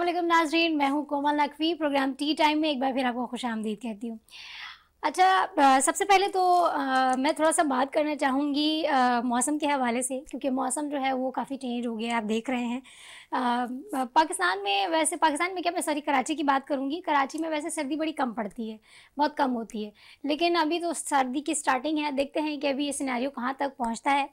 असलम नाजरीन मैं हूँ Komal Naqvi programme tea time में एक बार फिर आपको खुश आमदीद कहती हूँ अच्छा सबसे पहले तो आ, मैं थोड़ा सा बात करना चाहूँगी मौसम के हवाले से क्योंकि मौसम जो है वो काफ़ी चेंज हो गया आप देख रहे हैं आ, पाकिस्तान में वैसे पाकिस्तान में क्या मैं सॉरी कराची की बात करूँगी कराची में वैसे सर्दी बड़ी कम पड़ती है बहुत कम होती है लेकिन अभी तो सर्दी की स्टार्टिंग है देखते हैं कि अभी ये सिनारी कहाँ तक पहुँचता है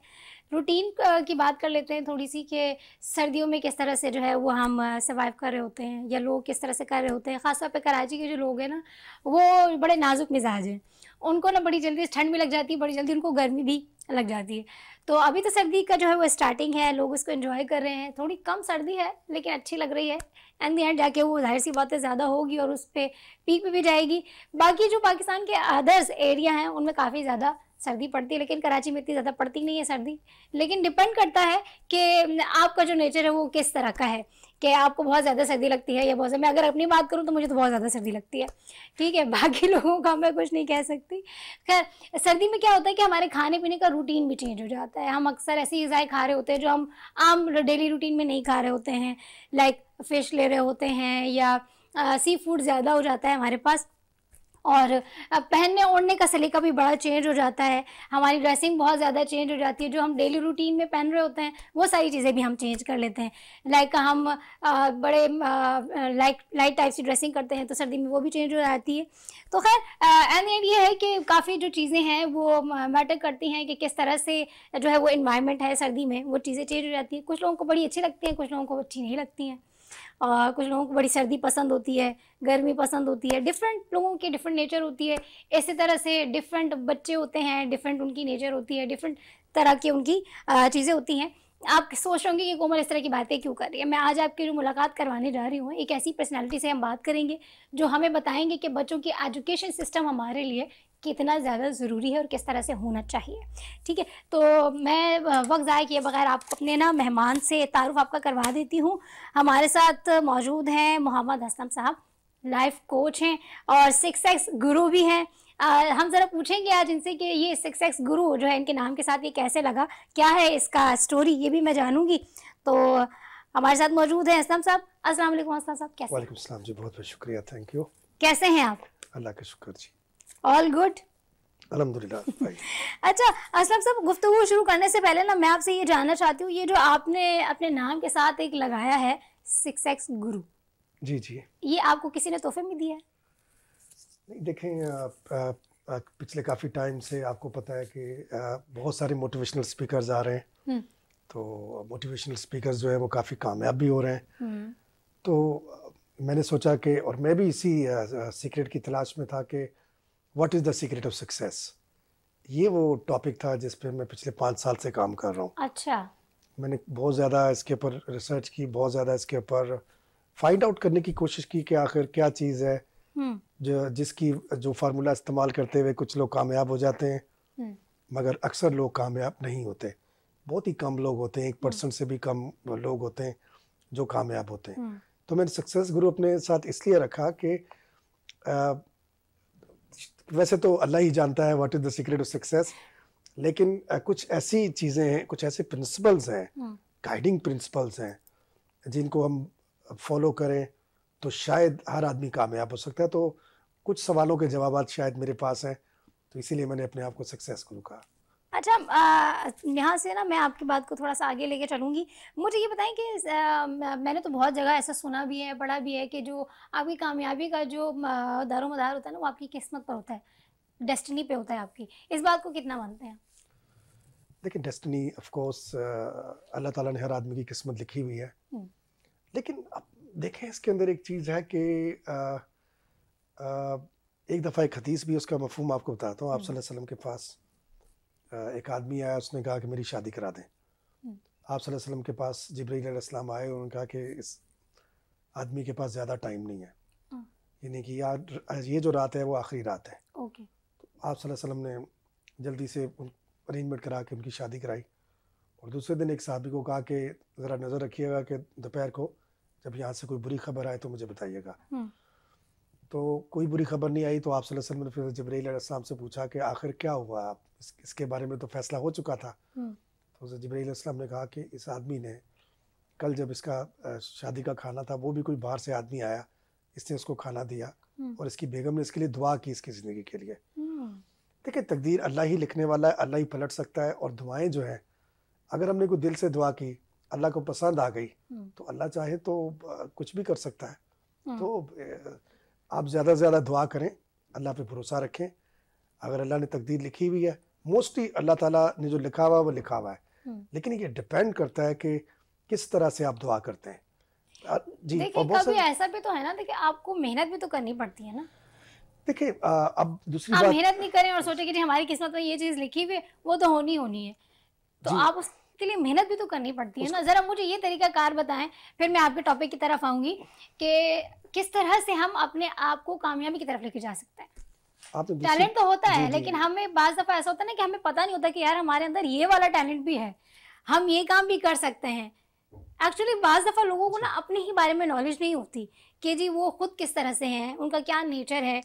रूटीन uh, की बात कर लेते हैं थोड़ी सी कि सर्दियों में किस तरह से जो है वो हम सर्वाइव uh, कर रहे होते हैं या लोग किस तरह से कर रहे होते हैं ख़ासतौर पर कराची के जो लोग हैं ना वो बड़े नाजुक मिजाज हैं उनको ना बड़ी जल्दी ठंड भी लग जाती है बड़ी जल्दी उनको गर्मी भी लग जाती है तो अभी तो सर्दी का जो है वो स्टार्टिंग है लोग उसको इन्जॉय कर रहे हैं थोड़ी कम सर्दी है लेकिन अच्छी लग रही है एंड दी एंड जाके वो जाहिर सी बातें ज़्यादा होगी और उस पर पीक पे भी जाएगी बाकी जो पाकिस्तान के अदर्स एरिया हैं उनमें काफ़ी ज़्यादा सर्दी पड़ती है लेकिन कराची में इतनी ज़्यादा पड़ती नहीं है सर्दी लेकिन डिपेंड करता है कि आपका जो नेचर है वो किस तरह का है कि आपको बहुत ज़्यादा सर्दी लगती है या बहुत मैं अगर अपनी बात करूँ तो मुझे तो बहुत ज़्यादा सर्दी लगती है ठीक है बाकी लोगों का मैं कुछ नहीं कह सकती खैर सर्दी में क्या होता है कि हमारे खाने पीने का रूटीन भी चेंज हो जाता है हम अक्सर ऐसी ईज़ाएँ खा रहे होते हैं जो हम आम डेली रूटीन में नहीं खा रहे होते हैं लाइक फ़िश ले रहे होते हैं या सी फूड ज़्यादा हो जाता है हमारे पास और पहनने ओढ़ने का सलीका भी बड़ा चेंज हो जाता है हमारी ड्रेसिंग बहुत ज़्यादा चेंज हो जाती है जो हम डेली रूटीन में पहन रहे होते हैं वो सारी चीज़ें भी हम चेंज कर लेते हैं लाइक हम बड़े लाइट लाइट टाइप की ड्रेसिंग करते हैं तो सर्दी में वो भी चेंज हो जाती है तो खैर एन एंड ये है कि काफ़ी जो चीज़ें हैं वो मैटर करती हैं कि किस तरह से जो है वो इन्वायरमेंट है सर्दी में वो चीज़ें चेंज हो जाती है कुछ लोगों को बड़ी अच्छी लगती हैं कुछ लोगों को अच्छी नहीं लगती हैं और कुछ लोगों को बड़ी सर्दी पसंद होती है गर्मी पसंद होती है डिफरेंट लोगों की डिफरेंट नेचर होती है इसी तरह से डिफरेंट बच्चे होते हैं डिफरेंट उनकी नेचर होती है डिफरेंट तरह की उनकी चीज़ें होती हैं आप सोच रहे होंगे कि कोमल इस तरह की बातें क्यों कर रही है मैं आज आपके जो मुलाकात करवाने जा रही हूँ एक ऐसी पर्सनालिटी से हम बात करेंगे जो हमें बताएंगे कि बच्चों की एजुकेशन सिस्टम हमारे लिए कितना ज़्यादा ज़रूरी है और किस तरह से होना चाहिए ठीक है तो मैं वक्त ज़ाय किए बगैर आपको अपने ना मेहमान से तारुफ आपका करवा देती हूँ हमारे साथ मौजूद हैं मोहम्मद हसनम साहब लाइफ कोच हैं और सिक्स एक्स गुरु भी हैं हम ज़रा पूछेंगे आज इनसे कि ये सिक्स एक्स गुरु जो है इनके नाम के साथ ये कैसे लगा क्या है इसका स्टोरी ये भी मैं जानूंगी तो हमारे साथ मौजूद हैं असलम साहब अस्सलाम असलम साहब कैसे वालेकुम जी बहुत बहुत शुक्रिया थैंक यू कैसे हैं आप अल्लाह का शुक्र जी ऑल गुड अच्छा असलम सब गुफ्तु शुरू करने से पहले ना मैं आपसे ये जानना चाहती हूँ ये जो आपने अपने नाम के साथ एक लगाया है सिक्स एक्स गुरु जी जी ये आपको किसी ने तोहफे में दिया है नहीं देखें आ, आ, आ, पिछले काफ़ी टाइम से आपको पता है कि आ, बहुत सारे मोटिवेशनल स्पीकर्स आ रहे हैं हम्म। तो मोटिवेशनल स्पीकर्स जो है वो काफ़ी कामयाब भी हो रहे हैं हम्म। तो मैंने सोचा कि और मैं भी इसी सीक्रेट की तलाश में था कि what is the secret of success ये वो टॉपिक था जिस पर मैं पिछले पाँच साल से काम कर रहा हूँ अच्छा मैंने बहुत ज़्यादा इसके ऊपर रिसर्च की बहुत ज़्यादा इसके ऊपर फाइंड आउट करने की कोशिश की कि आखिर क्या चीज़ है हम्म। जो जिसकी जो फार्मूला इस्तेमाल करते हुए कुछ लोग कामयाब हो जाते हैं हम्म। मगर अक्सर लोग कामयाब नहीं होते बहुत ही कम लोग होते हैं एक परसेंट हम्म। से भी कम लोग होते हैं जो कामयाब होते हैं तो मैंने सक्सेस गुरु अपने साथ इसलिए रखा कि वैसे तो अल्लाह ही जानता है what is the secret of success लेकिन कुछ ऐसी चीज़ें हैं कुछ ऐसे प्रिंसिपल्स हैं गाइडिंग हाँ। प्रिंसिपल्स हैं जिनको हम फॉलो करें तो शायद हर आदमी कामयाब हो सकता है तो कुछ सवालों के जवाब शायद मेरे पास हैं तो इसीलिए मैंने अपने आप को सक्सेस गुरु कहा अच्छा यहाँ से ना मैं आपकी बात को थोड़ा सा आगे लेके चलूंगी मुझे ये बताएं कि आ, मैंने तो बहुत जगह ऐसा सुना भी है पढ़ा भी है कि जो आपकी कामयाबी का जो मदार होता है ना वो आपकी किस्मत पर होता है डेस्टिनी पे होता है आपकी इस बात को कितना मानते हैं देखिए डेस्टिनी ऑफकोर्स अल्लाह ताला ने हर आदमी की किस्मत लिखी हुई है लेकिन अब देखें इसके अंदर एक चीज़ है कि एक दफ़ा एक हदीस भी उसका मफहम आपको बताता हूँ आप के पास एक आदमी आया उसने कहा कि मेरी शादी करा दें हम्म। आप वसल्लम के पास जबरीम आए उन्होंने कहा कि इस आदमी के पास ज़्यादा टाइम नहीं है हाँ। यानी कि यार ये जो रात है वो आखिरी रात है तो आप वसल्लम ने जल्दी से अरेंजमेंट करा के उनकी शादी कराई और दूसरे दिन एक साहबी को कहा कि ज़रा नज़र रखिएगा कि दोपहर को जब यहाँ से कोई बुरी खबर आए तो मुझे बताइएगा हम्म। तो कोई बुरी खबर नहीं आई तो आप वसल्लम ने फिर जबरीसम से पूछा कि आखिर क्या हुआ आप इस, इसके बारे में तो फैसला हो चुका था हम्म। तो जबरीसम ने कहा कि इस आदमी ने कल जब इसका शादी का खाना था वो भी कोई बाहर से आदमी आया इसने उसको खाना दिया हम्म। और इसकी बेगम ने इसके लिए दुआ की इसकी ज़िंदगी के लिए हम्म। देखिए तकदीर अल्लाह ही लिखने वाला है अल्लाह ही पलट सकता है और दुआएं जो हैं अगर हमने कोई दिल से दुआ की अल्लाह को पसंद आ गई तो अल्लाह चाहे तो कुछ भी कर सकता है तो आप ज़्यादा से ज़्यादा दुआ करें अल्लाह पे भरोसा रखें अगर अल्लाह ने तकदीर लिखी हुई है मोस्टली अल्लाह ताला ने जो लिखा हुआ है वो लिखा हुआ है हम्म। लेकिन ये डिपेंड करता है कि किस तरह से आप दुआ करते हैं जी देखिए कभी ऐसा भी तो है ना देखिए आपको मेहनत भी तो करनी पड़ती है ना देखिए अब दूसरी बात मेहनत नहीं करें और सोचे कि हमारी किस्मत में ये चीज़ लिखी हुई है वो तो होनी होनी है तो आप उसके लिए मेहनत भी तो करनी पड़ती है ना ज़रा मुझे ये तरीका कार बताएं फिर मैं आपके टॉपिक की तरफ आऊंगी कि किस तरह से हम अपने आप को कामयाबी की तरफ लेके जा सकते हैं टैलेंट तो, तो होता है लेकिन हमें बाज दफा ऐसा होता है ना कि हमें पता नहीं होता कि यार हमारे अंदर ये वाला टैलेंट भी है हम ये काम भी कर सकते हैं एक्चुअली बाज दफा लोगों को ना अच्छा। अपने ही बारे में नॉलेज नहीं होती कि जी वो खुद किस तरह से हैं उनका क्या नेचर है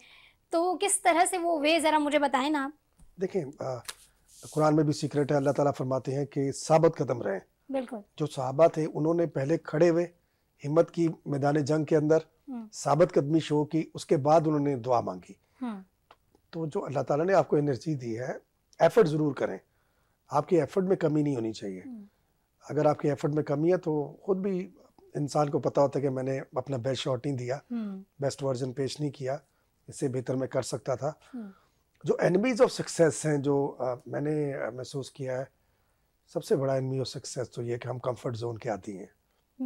तो किस तरह से वो वे जरा मुझे बताए ना देखें कुरान में भी सीक्रेट है अल्लाह ताला फरमाते हैं कि साबत कदम रहे बिल्कुल जो साहबा थे उन्होंने पहले खड़े हुए हिम्मत की मैदान जंग के अंदर हम्म। साबत कदमी शो की उसके बाद उन्होंने दुआ मांगी हम्म। तो जो अल्लाह ताला ने आपको एनर्जी दी है एफर्ट ज़रूर करें आपके एफर्ट में कमी नहीं होनी चाहिए हम्म। अगर आपके एफर्ट में कमी है तो खुद भी इंसान को पता होता है कि मैंने अपना बेस्ट शॉट नहीं दिया बेस्ट वर्जन पेश नहीं किया इससे बेहतर मैं कर सकता था जो एनमीज़ ऑफ सक्सेस हैं जो मैंने महसूस किया है सबसे बड़ा एनमी ऑफ सक्सेस तो ये कि हम कंफर्ट जोन के आती हैं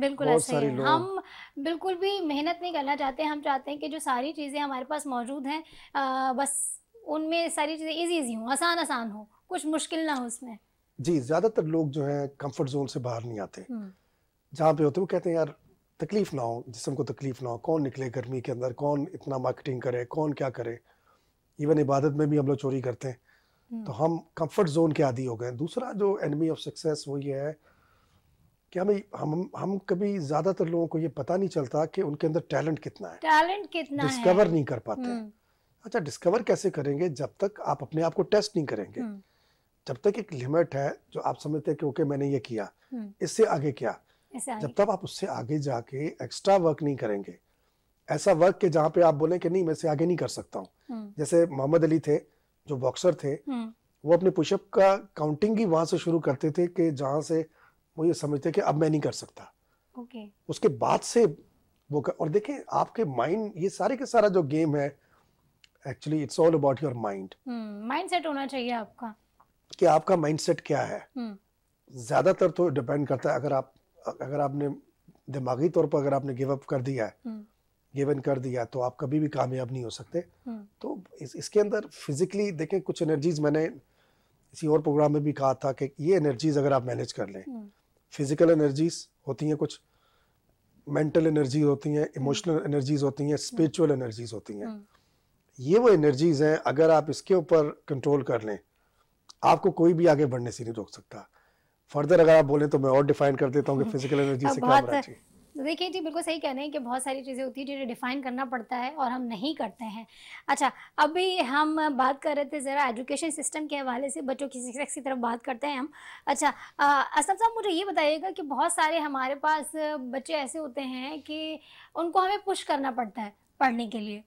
बिल्कुल ऐसा ही हम बिल्कुल भी मेहनत नहीं करना चाहते हम चाहते हैं कि जो सारी चीज़ें हमारे पास मौजूद हैं बस उनमें सारी चीज़ें इजी इजी हों आसान आसान हो कुछ मुश्किल ना हो उसमें जी ज़्यादातर लोग जो है कंफर्ट जोन से बाहर नहीं आते हम्म। जहाँ पे होते वो कहते हैं यार तकलीफ़ ना हो जिसम को तकलीफ़ ना हो कौन निकले गर्मी के अंदर कौन इतना मार्केटिंग करे कौन क्या करे इवन इबादत में भी हम लोग चोरी करते हैं हम्म। तो हम कंफर्ट जोन के आदि हो गए दूसरा जो एनिमी ऑफ सक्सेस वो ये है क्या हाँ भाई हम हम कभी ज़्यादातर लोगों को ये पता नहीं चलता कि उनके अंदर टैलेंट कितना है टैलेंट कितना डिस्कवर नहीं कर पाते हम्म। अच्छा डिस्कवर कैसे करेंगे जब तक आप अपने आप को टेस्ट नहीं करेंगे हम्म। जब तक एक लिमिट है जो आप समझते हैं कि ओके मैंने ये किया हम्म। इससे आगे क्या जब तक आप उससे आगे जाके एक्स्ट्रा वर्क नहीं करेंगे ऐसा वर्क के जहाँ पे आप बोले कि नहीं मैं इससे आगे नहीं कर सकता हूँ जैसे मोहम्मद अली थे जो बॉक्सर थे वो अपने पुशअप का काउंटिंग ही वहां से शुरू करते थे कि जहाँ से वो ये समझते कि अब मैं नहीं कर सकता ओके okay. उसके बाद से वो कर, और देखें आपके माइंड ये सारे के सारा जो गेम है actually it's all about your mind mind set होना चाहिए आपका कि आपका माइंड सेट क्या है hmm. ज्यादातर तो डिपेंड करता है अगर आप अगर आपने दिमागी तौर पर अगर आपने गिव अप कर दिया है hmm. गिव इन कर दिया तो आप कभी भी कामयाब नहीं हो सकते hmm. तो इस, इसके अंदर फिजिकली देखें कुछ एनर्जीज मैंने किसी और प्रोग्राम में भी कहा था कि ये एनर्जीज अगर आप मैनेज कर लें हम्म। फिज़िकल एनर्जीज होती हैं कुछ मेंटल एनर्जीज होती हैं इमोशनल हम्म। एनर्जीज होती हैं स्पिरिचुअल हम्म। एनर्जीज होती हैं हम्म। ये वो एनर्जीज हैं अगर आप इसके ऊपर कंट्रोल कर लें आपको कोई भी आगे बढ़ने से नहीं रोक सकता फर्दर अगर आप बोलें तो मैं और डिफाइन कर देता हूँ कि फिजिकल एनर्जी से क्या तो देखिए जी बिल्कुल सही कह रहे हैं कि बहुत सारी चीज़ें होती है जिन्हें डिफ़ाइन करना पड़ता है और हम नहीं करते हैं अच्छा अभी हम बात कर रहे थे ज़रा एजुकेशन सिस्टम के हवाले से बच्चों की सिक्स की तरफ बात करते हैं हम अच्छा असम साहब मुझे ये बताइएगा कि बहुत सारे हमारे पास बच्चे ऐसे होते हैं कि उनको हमें पुश करना पड़ता है पढ़ने के लिए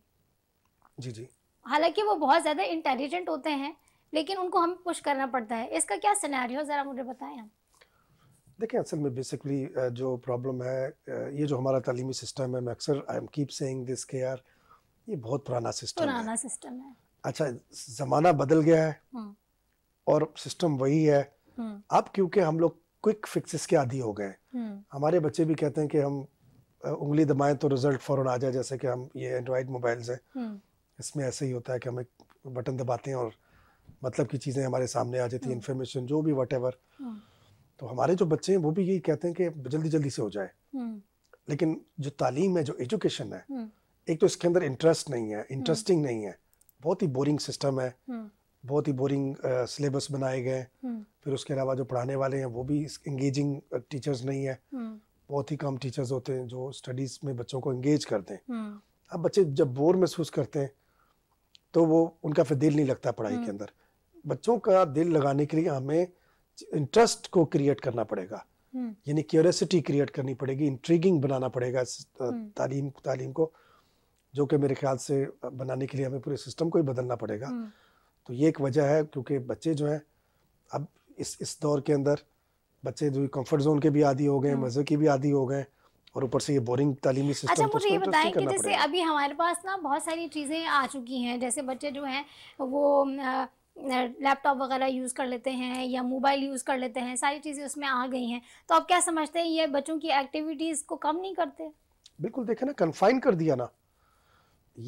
जी जी हालांकि वो बहुत ज़्यादा इंटेलिजेंट होते हैं लेकिन उनको हमें पुश करना पड़ता है इसका क्या सिनेरियो ज़रा मुझे बताएं हम देखिए असल में बेसिकली जो प्रॉब्लम है ये जो हमारा तालीमी सिस्टम है मैं अक्सर I am keep saying this के यार ये बहुत पुराना सिस्टम पुराना है। सिस्टम है अच्छा ज़माना बदल गया है हम्म। और सिस्टम वही है हम्म। अब क्योंकि हम लोग क्विक फिक्सेस के आदि हो गए हम्म। हमारे बच्चे भी कहते हैं कि हम उंगली दबाएं तो रिजल्ट फ़ौरन आ जाए जैसे कि हम ये एंड्रॉयड मोबाइल्स हैं इसमें ऐसे ही होता है कि हम एक बटन दबाते हैं और मतलब की चीज़ें हमारे सामने आ जाती है इन्फॉर्मेशन जो भी वट तो हमारे जो बच्चे हैं वो भी यही कहते हैं कि जल्दी जल्दी से हो जाए हम्म। लेकिन जो तालीम है जो एजुकेशन है हम्म। एक तो इसके अंदर इंटरेस्ट नहीं है इंटरेस्टिंग हम्म। नहीं है बहुत ही बोरिंग सिस्टम है बहुत ही बोरिंग सिलेबस बनाए गए फिर उसके अलावा जो पढ़ाने वाले हैं वो भी इंगेजिंग टीचर्स नहीं है बहुत ही कम टीचर्स होते हैं जो स्टडीज में बच्चों को इंगेज करते हैं अब बच्चे जब बोर महसूस करते हैं तो वो उनका फिर दिल नहीं लगता पढ़ाई के अंदर बच्चों का दिल लगाने के लिए हमें इंटरेस्ट को क्रिएट करना पड़ेगा हम्म। यानी क्यूरियसिटी क्रिएट करनी पड़ेगी इंट्रीगिंग बनाना पड़ेगा इस हम्म। तालीम तालीम को जो कि मेरे ख्याल से बनाने के लिए हमें पूरे सिस्टम को ही बदलना पड़ेगा हम्म। तो ये एक वजह है क्योंकि बच्चे जो हैं अब इस इस दौर के अंदर बच्चे जो कंफर्ट जोन के भी आदि हो गए मज़े के भी आदि हो गए और ऊपर से ये बोरिंग तालीमी सिस्टम अच्छा तो मुझे तो ये बताएं कि जैसे अभी हमारे पास ना बहुत सारी चीज़ें आ चुकी हैं जैसे बच्चे जो हैं वो लैपटॉप वगैरह यूज़ कर लेते हैं या मोबाइल यूज़ कर लेते हैं सारी चीज़ें उसमें आ गई हैं तो आप क्या समझते हैं ये बच्चों की एक्टिविटीज़ को कम नहीं करते बिल्कुल देखे ना कन्फाइन कर दिया ना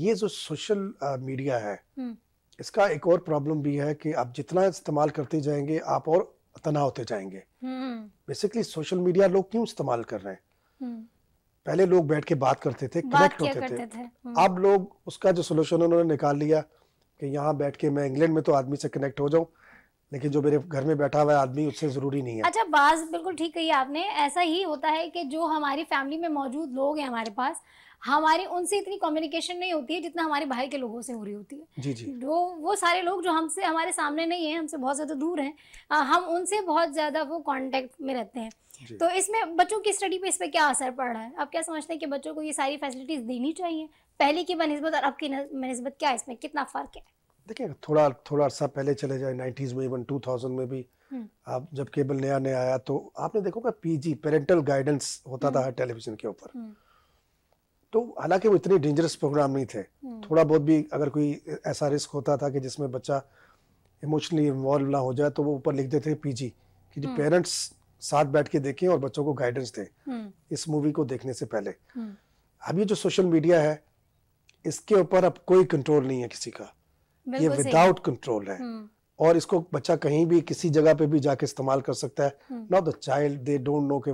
ये जो सोशल मीडिया uh, है हम्म। इसका एक और प्रॉब्लम भी है कि आप जितना इस्तेमाल करते जाएंगे आप और तना होते जाएंगे बेसिकली सोशल मीडिया लोग क्यों इस्तेमाल कर रहे हैं हम्म। पहले लोग बैठ के बात करते थे कनेक्ट होते थे, थे। हम्म। अब लोग उसका जो सोल्यूशन उन्होंने निकाल लिया कि यहाँ बैठ के मैं इंग्लैंड में तो आदमी से कनेक्ट हो जाऊँ लेकिन जो मेरे घर में बैठा हुआ आदमी उससे जरूरी नहीं है अच्छा बात बिल्कुल ठीक कही आपने ऐसा ही होता है कि जो हमारी फैमिली में मौजूद लोग हैं हमारे पास हमारी उनसे इतनी कम्युनिकेशन नहीं होती है जितना हमारे बाहर के लोगों से हो रही होती है जी जी वो वो सारे लोग जो हमसे हमारे सामने नहीं है हमसे बहुत ज़्यादा दूर हैं हम उनसे बहुत ज़्यादा वो कॉन्टेक्ट में रहते हैं तो इसमें बच्चों की स्टडी पे इस पर क्या असर पड़ रहा है आप क्या समझते हैं कि बच्चों को ये सारी फैसिलिटीज़ देनी चाहिए पहले की बनस्बत और अब की बनस्बत क्या है इसमें कितना फ़र्क है देखिए थोड़ा थोड़ा अर्सा पहले चले जाए नाइन्टीज़ में इवन टू में भी हम्म। आप जब केबल नया नया आया तो आपने देखोगा पीजी पेरेंटल गाइडेंस होता था हम्म। हर टेलीविजन के ऊपर हम्म। तो हालांकि वो इतने डेंजरस प्रोग्राम नहीं थे हम्म। थोड़ा बहुत भी अगर कोई ऐसा रिस्क होता था कि जिसमें बच्चा इमोशनली इन्वॉल्व ना हो जाए तो वो ऊपर लिख देते पीजी कि जी पेरेंट्स हम्म। साथ बैठ के देखें और बच्चों को गाइडेंस दें हम्म। इस मूवी को देखने से पहले अब ये जो सोशल मीडिया है इसके ऊपर अब कोई कंट्रोल नहीं है किसी का ये विदाउट कंट्रोल है और इसको बच्चा कहीं भी किसी जगह पे भी जाके इस्तेमाल कर सकता है not the child they don't know के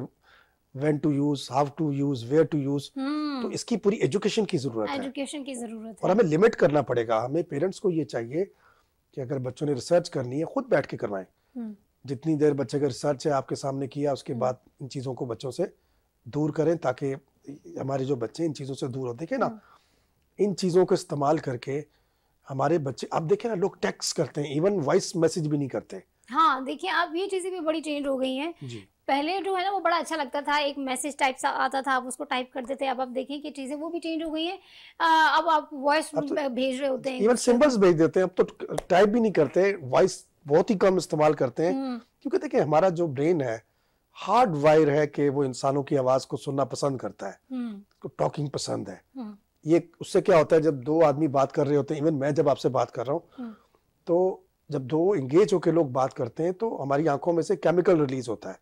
when to use how to use where to use तो इसकी पूरी एजुकेशन की जरूरत है एजुकेशन की जरूरत है और हमें लिमिट करना पड़ेगा हमें पेरेंट्स को ये चाहिए कि अगर बच्चों ने रिसर्च करनी है खुद बैठ के करवाएं हम्म। जितनी देर बच्चे का रिसर्च है आपके सामने किया उसके हम्म। बाद इन चीज़ों को बच्चों से दूर करें ताकि हमारे जो बच्चे इन चीज़ों से दूर हो देखे ना हम्म। इन चीज़ों को इस्तेमाल करके हमारे बच्चे आप देखे ना लोग टेक्स करते हैं इवन वॉइस मैसेज भी नहीं करते हाँ देखिए आप ये चीजें भी बड़ी चेंज हो गई हैं पहले जो है ना वो बड़ा अच्छा लगता था एक मैसेज टाइप सा आता था आप उसको टाइप करते थे अब आप देखें कि चीजें वो भी चेंज हो गई है अब आप वॉइस तो भेज रहे होते हैं इवन सिंबल्स भेज देते हैं अब तो टाइप भी नहीं करते वॉइस बहुत ही कम इस्तेमाल करते हैं हम्म। क्योंकि देखिए हमारा जो ब्रेन है हार्ड वायर है कि वो इंसानों की आवाज को सुनना पसंद करता है तो हम्म। टॉकिंग पसंद है हम्म। ये उससे क्या होता है जब दो आदमी बात कर रहे होते हैं इवन मैं जब आपसे बात कर रहा हूँ तो जब दो इंगेज होकर लोग बात करते हैं तो हमारी आंखों में से केमिकल रिलीज होता है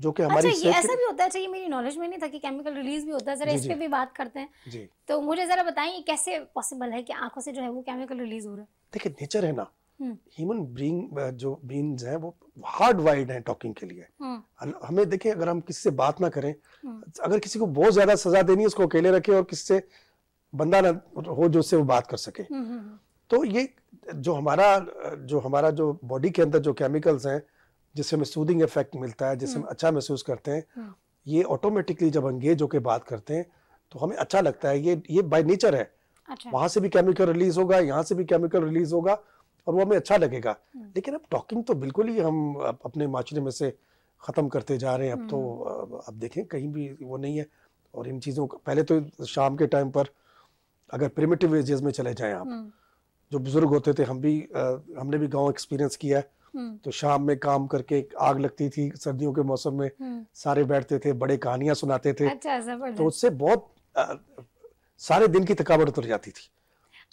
जो कि हमारी अच्छा, ये ऐसा भी होता है चाहिए अच्छा, मेरी नॉलेज में नहीं था कि केमिकल रिलीज भी होता है जरा इस पे भी बात करते हैं जी तो मुझे जरा बताएं कैसे पॉसिबल है कि आंखों से जो है वो केमिकल रिलीज हो रहा है देखिए नेचर है ना ह्यूमन ब्रींग जो बीन्स हैं वो हार्ड वाइड हैं टॉकिंग के लिए हम्म। हमें देखें अगर हम किसी से बात ना करें हम्म। अगर किसी को बहुत ज्यादा सजा देनी है उसको अकेले रखे और किससे बंदा ना हो जो उससे वो बात कर सके हम्म, तो ये जो हमारा जो हमारा जो बॉडी के अंदर जो केमिकल्स हैं जिससे हमें सूदिंग इफेक्ट मिलता है जिससे हम हम्म। अच्छा महसूस करते हैं हाँ। ये ऑटोमेटिकली जब अंगेज होकर बात करते हैं तो हमें अच्छा लगता है ये ये बाय नेचर है अच्छा। वहां से भी केमिकल रिलीज होगा यहाँ से भी केमिकल रिलीज होगा और वो हमें अच्छा लगेगा हम्म। लेकिन अब टॉकिंग तो बिल्कुल ही हम अपने माशरे में से ख़त्म करते जा रहे हैं अब तो हम्म। अब देखें कहीं भी वो नहीं है और इन चीज़ों का पहले तो शाम के टाइम पर अगर प्रिमेटिव एजेस में चले जाएं आप जो बुज़ुर्ग होते थे हम भी आ, हमने भी गांव एक्सपीरियंस किया है हम्म। तो शाम में काम करके आग लगती थी सर्दियों के मौसम में हम्म। सारे बैठते थे बड़े कहानियां सुनाते थे अच्छा तो उससे बहुत आ, सारे दिन की थकावट उतर जाती थी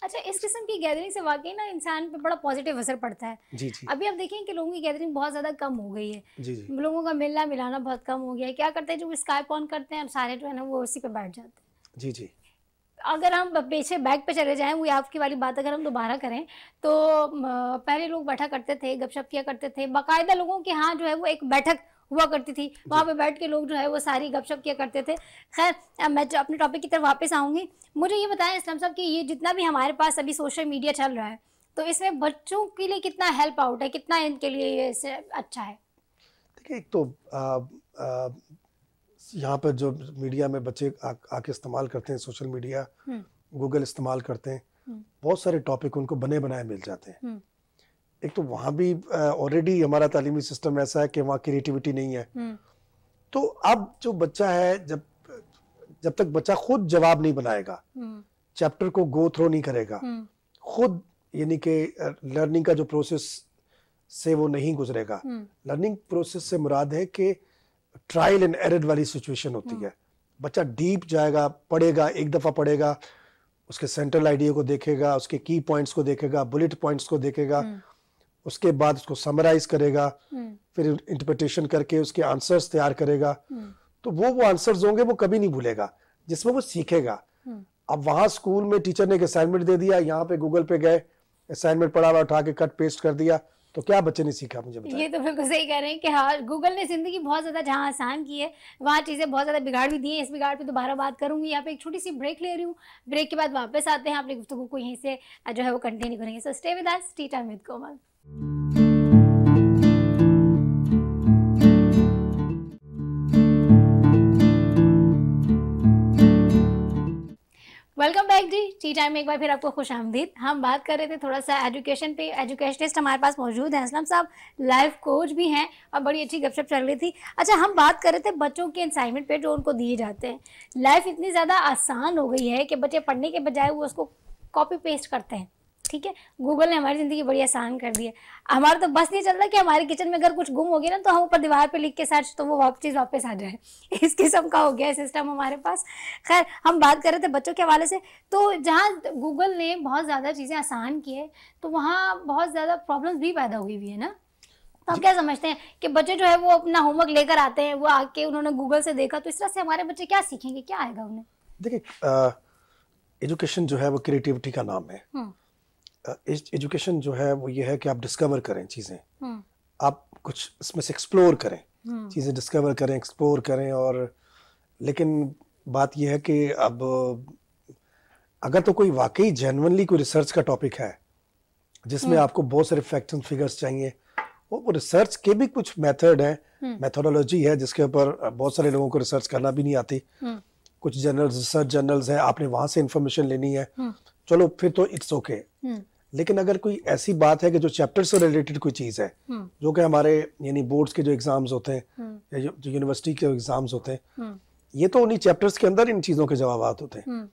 अच्छा इस किस्म की गैदरिंग से वाकई ना इंसान पे बड़ा पॉजिटिव असर पड़ता है जी जी अभी आप देखें कि लोगों की गैदरिंग बहुत ज़्यादा कम हो गई है जी जी लोगों का मिलना मिलाना बहुत कम हो गया है क्या करते हैं जो स्काइप ऑन करते हैं और सारे जो है ना वो उसी पे बैठ जाते हैं जी जी अगर हम पीछे बैक पे चले जाएं वो आपकी वाली बात अगर हम दोबारा करें तो पहले लोग बैठा करते थे गपशप किया करते थे बाकायदा लोगों के हाँ जो है वो एक बैठक हुआ करती थी वहाँ पे बैठ के लोग जो है वो सारी गपशप किया करते थे खैर मैं जो अपने टॉपिक की तरफ वापस आऊँगी मुझे ये बताएं इस्लाम साहब कि ये जितना भी हमारे पास अभी सोशल मीडिया चल रहा है तो इसमें बच्चों के लिए कितना हेल्प आउट है कितना इनके लिए ये अच्छा है देखिए एक तो आ, आ, यहाँ पर जो मीडिया में बच्चे आके इस्तेमाल करते हैं सोशल मीडिया हम्म। गूगल इस्तेमाल करते हैं हम्म। बहुत सारे टॉपिक उनको बने बनाए मिल जाते हैं हम्म। एक तो वहाँ भी ऑलरेडी हमारा तालीमी सिस्टम ऐसा है कि वहाँ क्रिएटिविटी नहीं है तो अब जो बच्चा है जब जब तक बच्चा खुद जवाब नहीं बनाएगा चैप्टर को गो थ्रो नहीं करेगा खुद यानी कि लर्निंग का जो प्रोसेस से वो नहीं गुजरेगा लर्निंग प्रोसेस से मुराद है कि ट्रायल एंड एरर वाली सिचुएशन होती है बच्चा डीप जाएगा पढ़ेगा एक दफ़ा पढ़ेगा उसके सेंट्रल आइडिया को देखेगा उसके की पॉइंट्स को देखेगा बुलेट पॉइंट्स को देखेगा हम्म। उसके बाद उसको समराइज करेगा हम्म। फिर इंटरप्रिटेशन करके उसके आंसर्स तैयार करेगा हम्म। तो वो वो आंसर्स होंगे वो कभी नहीं भूलेगा जिसमें वो सीखेगा अब वहां स्कूल में टीचर ने एक असाइनमेंट दे दिया यहाँ पे गूगल पे गए असाइनमेंट पढ़ा हुआ उठा के कट पेस्ट कर दिया तो क्या बच्चे ने सीखा मुझे बताएं? ये तो बिल्कुल सही कह रहे हैं कि हाँ गूगल ने जिंदगी बहुत ज़्यादा जहाँ आसान की है वहाँ चीज़ें बहुत ज़्यादा बिगाड़ भी दी है इस बिगाड़ पे दोबारा बात करूंगी यहाँ पे एक छोटी सी ब्रेक ले रही हूँ ब्रेक के बाद वापस आते हैं अपनी गुफ्तु को यहीं से जो है वो कंटिन्यू करेंगे so stay with tea time with Komal welcome back ji tea time में एक बार फिर आपको खुश आमदीद हम बात कर रहे थे थोड़ा सा एजुकेशन पे एजुकेशनिस्ट हमारे पास मौजूद हैं असलम साहब लाइफ कोच भी हैं और बड़ी अच्छी गपशप चल रही थी अच्छा हम बात कर रहे थे बच्चों के असाइनमेंट पे जो उनको दिए जाते हैं लाइफ इतनी ज़्यादा आसान हो गई है कि बच्चे पढ़ने के बजाय वो उसको कॉपी पेस्ट करते हैं ठीक है गूगल ने हमारी ज़िंदगी बड़ी आसान कर दी है हमारा तो बस नहीं चल रहा कि हमारे किचन में अगर कुछ गुम हो गया ना तो हम ऊपर दीवार पे लिख के सर्च तो वो वाप चीज़ वापस आ जाए इस किस्म का हो गया है सिस्टम हमारे पास खैर हम बात कर रहे थे बच्चों के हवाले से तो जहाँ गूगल ने बहुत ज़्यादा चीज़ें आसान की है तो वहाँ बहुत ज़्यादा प्रॉब्लम भी पैदा हुई हुई है ना तो आप क्या समझते हैं कि बच्चे जो है वो अपना होमवर्क लेकर आते हैं वो आके उन्होंने गूगल से देखा तो इस तरह से हमारे बच्चे क्या सीखेंगे क्या आएगा उन्हें देखिए एजुकेशन जो है वो क्रिएटिविटी का नाम है हम्म। एजुकेशन जो है वो ये है कि आप डिस्कवर करें चीज़ें हम्म। आप कुछ इसमें से एक्सप्लोर करें हम्म। चीज़ें डिस्कवर करें एक्सप्लोर करें और लेकिन बात यह है कि अब अगर तो कोई वाकई जेनवनली कोई रिसर्च का टॉपिक है जिसमें हम्म। आपको बहुत सारे फैक्ट एंड फिगर्स चाहिए वो रिसर्च के भी कुछ मेथड है मेथोडोलॉजी है जिसके ऊपर बहुत सारे लोगों को रिसर्च करना भी नहीं आती कुछ जर्नल्स रिसर्च जर्नल्स हैं आपने वहाँ से इंफॉर्मेशन लेनी है चलो फिर तो इट्स ओके okay. लेकिन अगर कोई ऐसी बात है कि जो चैप्टर से रिलेटेड कोई चीज़ है हम्म। जो कि हमारे यानी बोर्ड्स के जो एग्ज़ाम्स होते हैं हम्म। या जो यूनिवर्सिटी के एग्ज़ाम्स होते हैं हम्म। ये तो उन्हीं चैप्टर्स के अंदर इन चीज़ों के जवाब होते हैं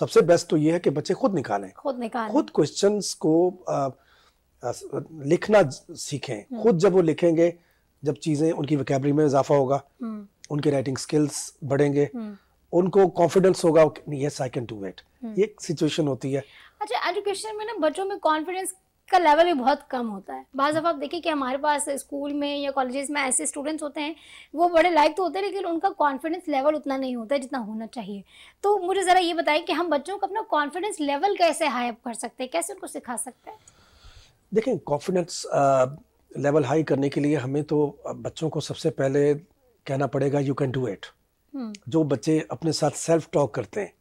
सबसे बेस्ट तो ये है कि बच्चे खुद निकालें खुद निकालें खुद क्वेश्चन को आ, आ, लिखना सीखें खुद जब वो लिखेंगे जब चीज़ें उनकी वैकेबरी में इजाफा होगा उनके राइटिंग स्किल्स बढ़ेंगे उनको कॉन्फिडेंस होगा yes I can do it ये सिचुएशन होती है अच्छा एजुकेशन में ना बच्चों में कॉन्फिडेंस का लेवल भी बहुत कम होता है बाज़ दफ़ा आप देखिए कि हमारे पास स्कूल में या कॉलेजेस में ऐसे स्टूडेंट्स होते हैं वो बड़े लायक तो होते हैं लेकिन उनका कॉन्फिडेंस लेवल उतना नहीं होता है जितना होना चाहिए तो मुझे ज़रा ये बताएं कि हम बच्चों को अपना कॉन्फिडेंस लेवल कैसे हाई अप कर सकते हैं कैसे उनको सिखा सकते हैं देखें कॉन्फिडेंस लेवल हाई करने के लिए हमें तो बच्चों को सबसे पहले कहना पड़ेगा यू कैन डू इट जो बच्चे अपने साथ सेल्फ टॉक करते हैं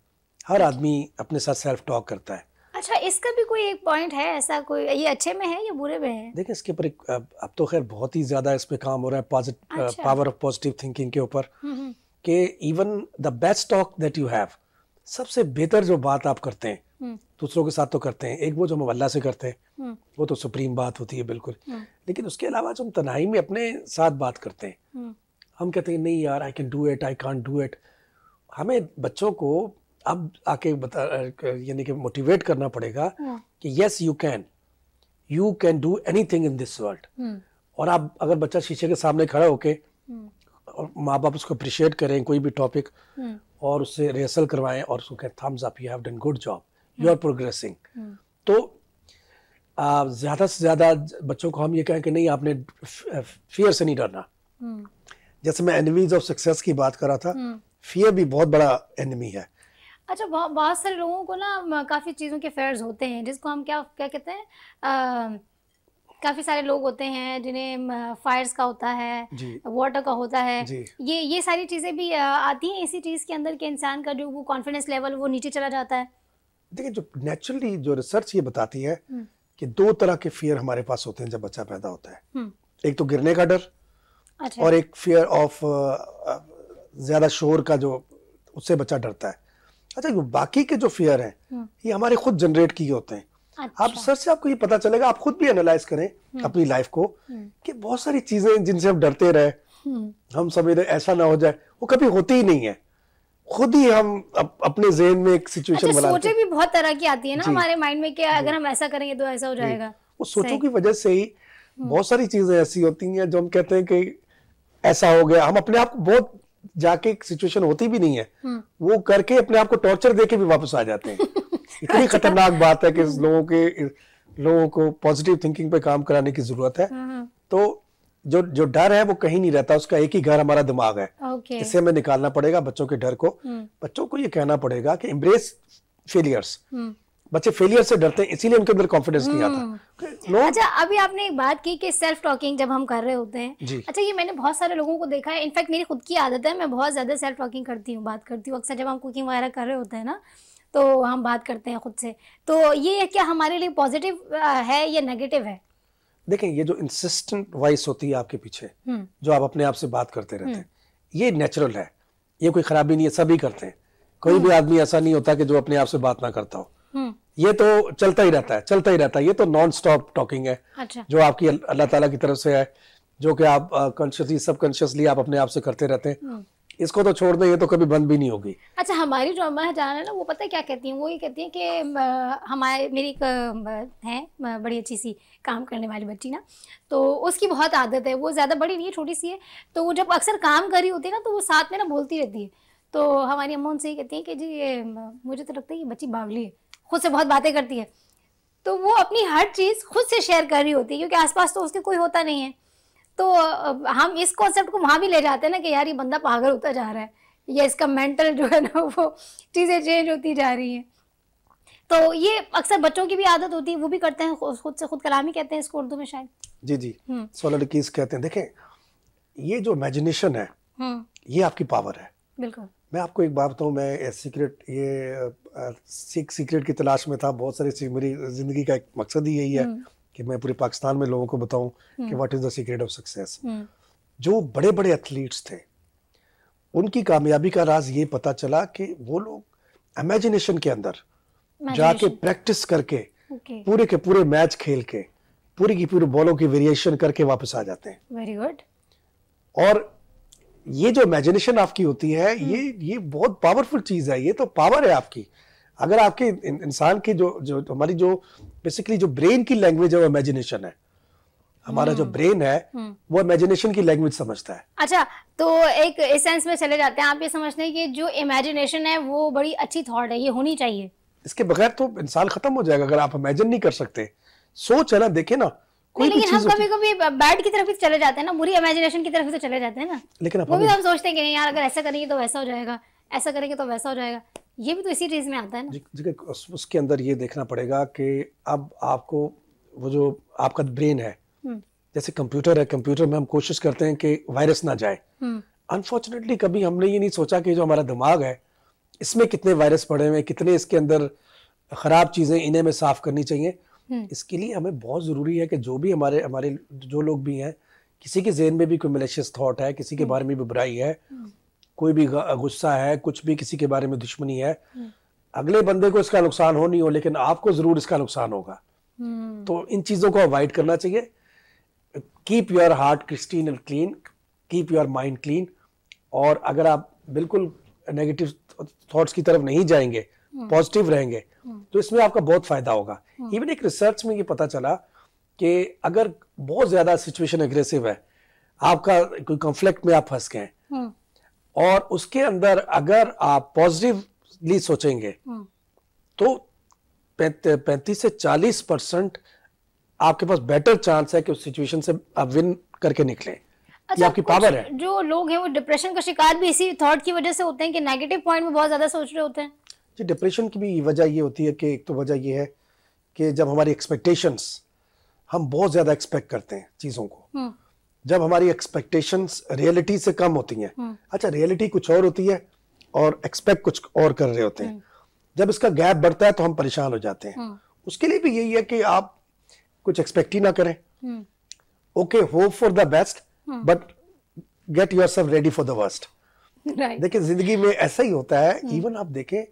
हर अच्छा। आदमी अपने साथ सेल्फ टॉक करता है अच्छा इसका भी कोई एक पॉइंट है ऐसा कोई ये अच्छे में है या बुरे में है देखिए इसके ऊपर अब तो खैर बहुत ही ज़्यादा इस पे काम हो रहा है positive power of positive thinking के ऊपर हम्म, हम्म। कि even the best talk that you have सबसे बेहतर जो बात आप करते हैं हम्म। दूसरों के साथ तो करते हैं एक वो जो हम अल्लाह से करते हैं वो तो सुप्रीम बात होती है बिल्कुल लेकिन उसके अलावा जो हम तनाई में अपने साथ बात करते हैं हम कहते हैं नहीं यार I can do it I can't do it हमें बच्चों को अब आके बता यानी कि मोटिवेट करना पड़ेगा हाँ। कि yes you can you can do anything in this world और आप अगर बच्चा शीशे के सामने खड़ा होके हम्म। और माँ बाप उसको अप्रिशिएट करें कोई भी टॉपिक हम्म। और उससे रिहर्सल करवाएं और उसको कहें thumbs up you have done good job you are progressing तो ज़्यादा से ज़्यादा बच्चों को हम ये कहें कि नहीं आपने फियर से नहीं डरना हम्म। जैसे मैं एनिमीज ऑफ सक्सेस की बात कर रहा था फियर भी बहुत बड़ा एनिमी है अच्छा बहुत सारे लोगों को ना काफ़ी चीज़ों के फेयर्स होते हैं जिसको हम क्या क्या कहते हैं काफ़ी सारे लोग होते हैं जिन्हें फायर्स का होता है वाटर का होता है ये ये सारी चीज़ें भी आती हैं इसी चीज़ के अंदर के इंसान का जो वो कॉन्फिडेंस लेवल वो नीचे चला जाता है देखिए जो नेचुरली जो रिसर्च ये बताती है हम्म। कि दो तरह के फियर हमारे पास होते हैं जब बच्चा पैदा होता है हम्म। एक तो गिरने का डर अच्छा। और एक फियर ऑफ ज्यादा शोर का जो उससे बच्चा डरता है अच्छा बाकी के जो फियर हैं हम्म। ये हमारे खुद जनरेट किए होते हैं अच्छा। आप सर से आपको ये पता चलेगा आप खुद भी एनालाइज करें हम्म। अपनी लाइफ को हम्म। कि बहुत सारी चीजें जिनसे हम डरते रहे हम सब इधर ऐसा ना हो जाए वो कभी होती ही नहीं है खुद ही हम अप, अपने जेन में एक सिचुएशन अच्छा, सोचे भी बहुत तरह की आती है ना हमारे माइंड में कि अगर हम ऐसा करेंगे तो ऐसा हो जाएगा वो सोचों की वजह से ही बहुत सारी चीजें ऐसी होती हैं जो हम कहते हैं कि ऐसा हो गया हम अपने आप को बहुत जाके सिचुएशन होती भी नहीं है हम्म। वो करके अपने आप को टॉर्चर दे के भी वापस आ जाते हैं इतनी अच्छा। खतरनाक बात है कि लोगों के लोगों को पॉजिटिव थिंकिंग पे काम कराने की जरूरत है हम्म। तो जो जो डर है वो कहीं नहीं रहता उसका एक ही घर हमारा दिमाग है okay. इससे हमें निकालना पड़ेगा बच्चों के डर को हम्म। बच्चों को ये कहना पड़ेगा कि एम्ब्रेस फेलियर्स बच्चे फेलियर से डरते हैं इसीलिए उनके अंदर कॉन्फिडेंस नहीं आता हम्म। no? अच्छा अभी आपने एक बात की कि सेल्फ टॉकिंग जब हम कर रहे होते हैं अच्छा ये मैंने बहुत सारे लोगों को देखा है इनफैक्ट मेरी खुद की आदत है मैं बहुत ज्यादा सेल्फ टॉकिंग करती हूँ बात करती हूँ अक्सर जब हम कुकिंग वगैरह कर रहे होते हैं ना तो हम बात करते हैं खुद से तो ये क्या हमारे लिए पॉजिटिव है या नेगेटिव है देखें ये जो इंसिस्टेंट वॉइस होती है आपके पीछे हम्म। जो आप अपने आप से बात करते रहते हैं हम्म। ये नेचुरल है ये कोई खराबी नहीं है सभी करते हैं कोई भी आदमी ऐसा नहीं होता कि जो अपने आप से बात ना करता हो हम्म। ये तो चलता ही रहता है चलता ही रहता है ये तो नॉन स्टॉप टॉकिंग है अच्छा। जो आपकी अल्लाह ताला की तरफ से है जो कि आप कॉन्शियसली सब कॉन्शियसली आप अपने आप से करते रहते हैं हम्म। इसको तो छोड़ दें ये तो कभी बंद भी नहीं होगी अच्छा हमारी जो अम्मा जान है ना वो पता है क्या कहती हैं वो ये कहती हैं कि हमारे मेरी एक है बड़ी अच्छी सी काम करने वाली बच्ची ना तो उसकी बहुत आदत है वो ज़्यादा बड़ी नहीं है छोटी सी है तो वो जब अक्सर काम कर रही होती है ना तो वो साथ में ना बोलती रहती है तो हमारी अम्मा उनसे ये कहती हैं कि जी मुझे तो लगता है ये बच्ची बावली है खुद से बहुत बातें करती है तो वो अपनी हर चीज़ खुद से शेयर कर रही होती है क्योंकि आसपास तो उसके कोई होता नहीं है तो हम इस कॉन्सेप्ट को वहां भी ले जाते हैं ना कि यार ये बंदा पागल होता जा रहा है या इसका मेंटल जो है ना वो चीज़ें चेंज होती जा रही है तो ये अक्सर बच्चों की भी आदत होती है वो भी करते हैं खुद से खुद कलामी कहते हैं इसको उर्दू में शायद जी जी हम्म। सो कहते हैं देखें ये जो इमेजिनेशन है हम्म। ये आपकी पावर है बिल्कुल मैं आपको एक बात बताऊँ मैं सीक्रेट ये एक सीक्रेट की तलाश में था बहुत सारे मेरी ज़िंदगी का एक मकसद ही यही है हम्म। कि मैं पूरे पाकिस्तान में लोगों को बताऊं कि what is the secret of success जो बड़े बड़े एथलीट्स थे उनकी कामयाबी का राज ये पता चला कि वो लोग इमेजिनेशन के अंदर जाके प्रैक्टिस करके okay. पूरे के पूरे मैच खेल के पूरी की पूरी बॉलों की वेरिएशन करके वापस आ जाते हैं वेरी गुड और ये जो इमेजिनेशन आपकी होती है हम्म। ये ये बहुत पावरफुल चीज़ है ये तो पावर है आपकी अगर आपके इंसान की जो जो हमारी जो बेसिकली जो ब्रेन की लैंग्वेज है वो इमेजिनेशन है हमारा जो ब्रेन हम्म। है हम्म। वो इमेजिनेशन की लैंग्वेज समझता है अच्छा तो एक सेंस में चले जाते हैं आप ये समझते हैं कि जो इमेजिनेशन है वो बड़ी अच्छी थॉट है ये होनी चाहिए इसके बगैर तो इंसान खत्म हो जाएगा अगर आप इमेजिन नहीं कर सकते सोच है ना देखे ना कोई लेकिन हम कभी कभी बैड की तरफ चले जाते हैं ना बुरी इमेजिनेशन की तरफ से तो चले जाते हैं ना लेकिन वो भी हम सोचते हैं कि यार अगर ऐसा करेंगे तो वैसा हो जाएगा ऐसा करेंगे तो वैसा हो जाएगा ये भी तो इसी चीज में आता है ना जी, उसके अंदर ये देखना पड़ेगा कि अब आपको वो जो आपका ब्रेन है हम्म। जैसे कंप्यूटर है कंप्यूटर में हम कोशिश करते हैं कि वायरस ना जाए हम्म। अनफॉर्चुनेटली कभी हमने ये नहीं सोचा कि जो हमारा दिमाग है इसमें कितने वायरस पड़े हुए हैं कितने इसके अंदर खराब चीज़ें इन्हें में साफ करनी चाहिए हम्म। इसके लिए हमें बहुत ज़रूरी है कि जो भी हमारे हमारे जो लोग भी हैं किसी के जेन में भी कोई मलेशियस थाट है किसी के हम्म। बारे में भी बुराई है हम्म। कोई भी गुस्सा है कुछ भी किसी के बारे में दुश्मनी है अगले बंदे को इसका नुकसान हो नहीं हो लेकिन आपको ज़रूर इसका नुकसान होगा तो इन चीज़ों को अवॉइड करना चाहिए keep your heart pristine and clean keep your mind clean और अगर आप बिल्कुल नेगेटिव थॉट्स की तरफ नहीं जाएंगे हम्म। पॉजिटिव रहेंगे हम्म। तो इसमें आपका बहुत फायदा होगा इवन हम्म। एक रिसर्च में ये पता चला कि अगर बहुत ज्यादा सिचुएशन एग्रेसिव है आपका कोई कॉन्फ्लिक्ट में आप फंस गए और उसके अंदर अगर आप पॉजिटिवली सोचेंगे तो पैंतीस से चालीस परसेंट आपके पास बेटर चांस है कि उस सिचुएशन से आप विन करके निकले अच्छा, ये आपकी पावर है जो लोग हैं वो डिप्रेशन का शिकार भी इसी थॉट की वजह से होते हैं कि नेगेटिव पॉइंट में बहुत ज्यादा सोच रहे होते हैं जी डिप्रेशन की भी वजह ये होती है कि एक तो वजह ये है कि जब हमारी एक्सपेक्टेशंस हम बहुत ज़्यादा एक्सपेक्ट करते हैं चीज़ों को हम्म। जब हमारी एक्सपेक्टेशंस रियलिटी से कम होती हैं हम्म। अच्छा रियलिटी कुछ और होती है और एक्सपेक्ट कुछ और कर रहे होते हैं हम्म। जब इसका गैप बढ़ता है तो हम परेशान हो जाते हैं उसके लिए भी यही है कि आप कुछ एक्सपेक्ट ही ना करें okay hope for the best but get yourself ready for the worst देखिए जिंदगी में ऐसा ही होता है इवन आप देखें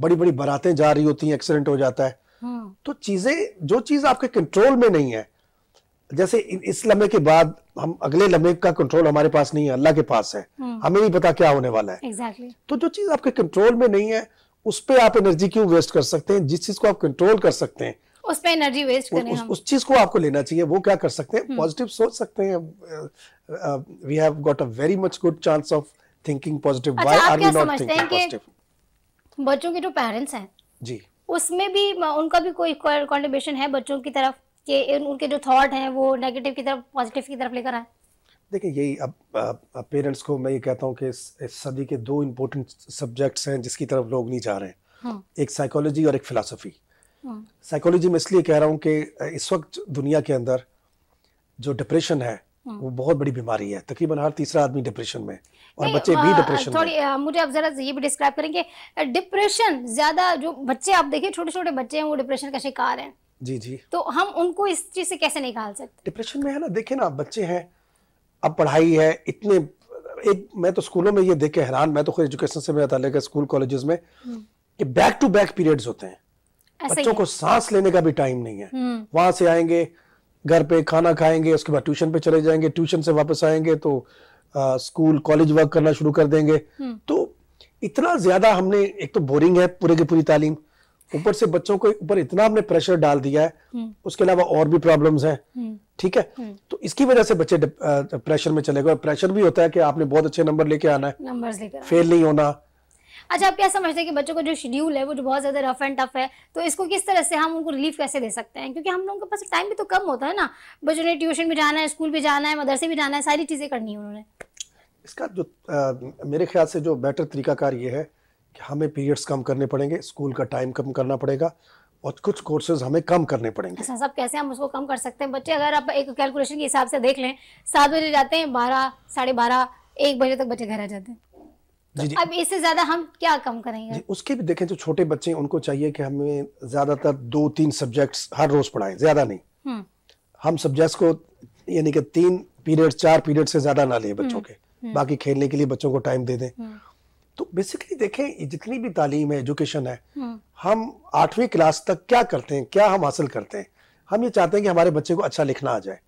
बड़ी बड़ी बरातें जा रही होती हैं एक्सीडेंट हो जाता है हाँ। तो चीजें जो चीज आपके कंट्रोल में नहीं है जैसे इस लम्हे के बाद हम अगले लम्हे का कंट्रोल हमारे पास नहीं है अल्लाह के पास है हाँ। हमें नहीं पता क्या होने वाला है exactly. तो जो चीज आपके कंट्रोल में नहीं है उस पर आप एनर्जी क्यों वेस्ट कर सकते हैं जिस चीज को आप कंट्रोल कर सकते हैं उस पर एनर्जी वेस्ट करें उस, उस चीज को आपको लेना चाहिए वो क्या कर सकते हैं पॉजिटिव हम्म। सोच सकते हैं we have got a very much good chance of thinking positive why are we not thinking positive बच्चों के जो पेरेंट्स हैं जी उसमें भी उनका भी कोई कॉन्ट्रीब्यूशन है बच्चों की तरफ कि उनके जो थॉट हैं वो नेगेटिव की तरफ पॉजिटिव की तरफ लेकर आए देखिए यही अब, अब पेरेंट्स को मैं ये कहता हूँ कि इस, इस सदी के दो इम्पोर्टेंट सब्जेक्ट्स हैं जिसकी तरफ लोग नहीं जा रहे हैं हाँ। एक साइकोलॉजी और एक फ़िलासफ़ी हाँ। साइकोलॉजी में इसलिए कह रहा हूँ कि इस वक्त दुनिया के अंदर जो डिप्रेशन है हम्म। वो बहुत बड़ी बीमारी है तकरीबन हर तीसरा आदमी डिप्रेशन में और बच्चे भी डिप्रेशन थोड़ी में। मुझे आप जरा ये भी डिस्क्राइब करेंगे डिप्रेशन ज्यादा जो बच्चे आप देखिए छोटे छोटे बच्चे हैं वो डिप्रेशन का शिकार हैं जी जी तो हम उनको इस चीज से कैसे निकाल सकते डिप्रेशन में है ना देखिए ना बच्चे हैं अब पढ़ाई है इतने एक मैं तो स्कूलों में ये देख के हैरान मैं तो खुद एजुकेशन से मैं ताल्लुक है स्कूल कॉलेजेस में हम्म। कि बैक टू बैक पीरियड्स होते हैं बच्चों को सांस लेने का भी टाइम नहीं है हम्म। वहां से आएंगे घर पे खाना खाएंगे उसके बाद ट्यूशन पे चले जाएंगे ट्यूशन से वापस आएंगे तो आ, स्कूल कॉलेज वर्क करना शुरू कर देंगे हम्म। तो इतना ज्यादा हमने एक तो बोरिंग है पूरे की पूरी तालीम ऊपर से बच्चों को ऊपर इतना हमने प्रेशर डाल दिया है हम्म। उसके अलावा और भी प्रॉब्लम्स हैं हम्म। ठीक है तो इसकी वजह से बच्चे प्रेशर में चले गए प्रेशर भी होता है कि आपने बहुत अच्छे नंबर लेके आना है फेल नहीं होना अच्छा आप क्या समझते हैं कि बच्चों का जो शेड्यूल है वो जो बहुत ज़्यादा रफ एंड टफ है तो इसको किस तरह से हम उनको रिलीफ कैसे दे सकते हैं क्योंकि हम लोगों के पास टाइम भी तो कम होता है ना बच्चों ने ट्यूशन भी जाना है स्कूल भी जाना है मदरसे भी जाना है सारी चीज़ें करनी है उन्होंने इसका जो आ, मेरे ख्याल से जो बेटर तरीकाकार ये है कि हमें पीरियड्स कम करने पड़ेंगे स्कूल का टाइम कम करना पड़ेगा और कुछ कोर्सेज हमें कम करने पड़ेंगे सर अच्छा, सब कैसे हम उसको कम कर सकते हैं बच्चे अगर आप एक कैलकुलेशन के हिसाब से देख लें सात बजे जाते हैं बारह साढ़े बारह एक बजे तक बच्चे घर आ जाते हैं जी जी अब इससे ज्यादा हम क्या कम करेंगे जी उसके भी देखें जो छोटे बच्चे हैं उनको चाहिए कि हमें ज्यादातर दो तीन सब्जेक्ट्स हर रोज पढ़ाएं ज्यादा नहीं हम्म। हम सब्जेक्ट्स को यानी कि तीन पीरियड चार पीरियड से ज्यादा ना लें हम्म, बच्चों के हम्म। बाकी खेलने के लिए बच्चों को टाइम दे दें तो बेसिकली देखें जितनी भी तालीम है एजुकेशन है हम आठवीं क्लास तक क्या करते हैं क्या हम हासिल करते हैं हम ये चाहते हैं कि हमारे बच्चे को अच्छा लिखना आ जाए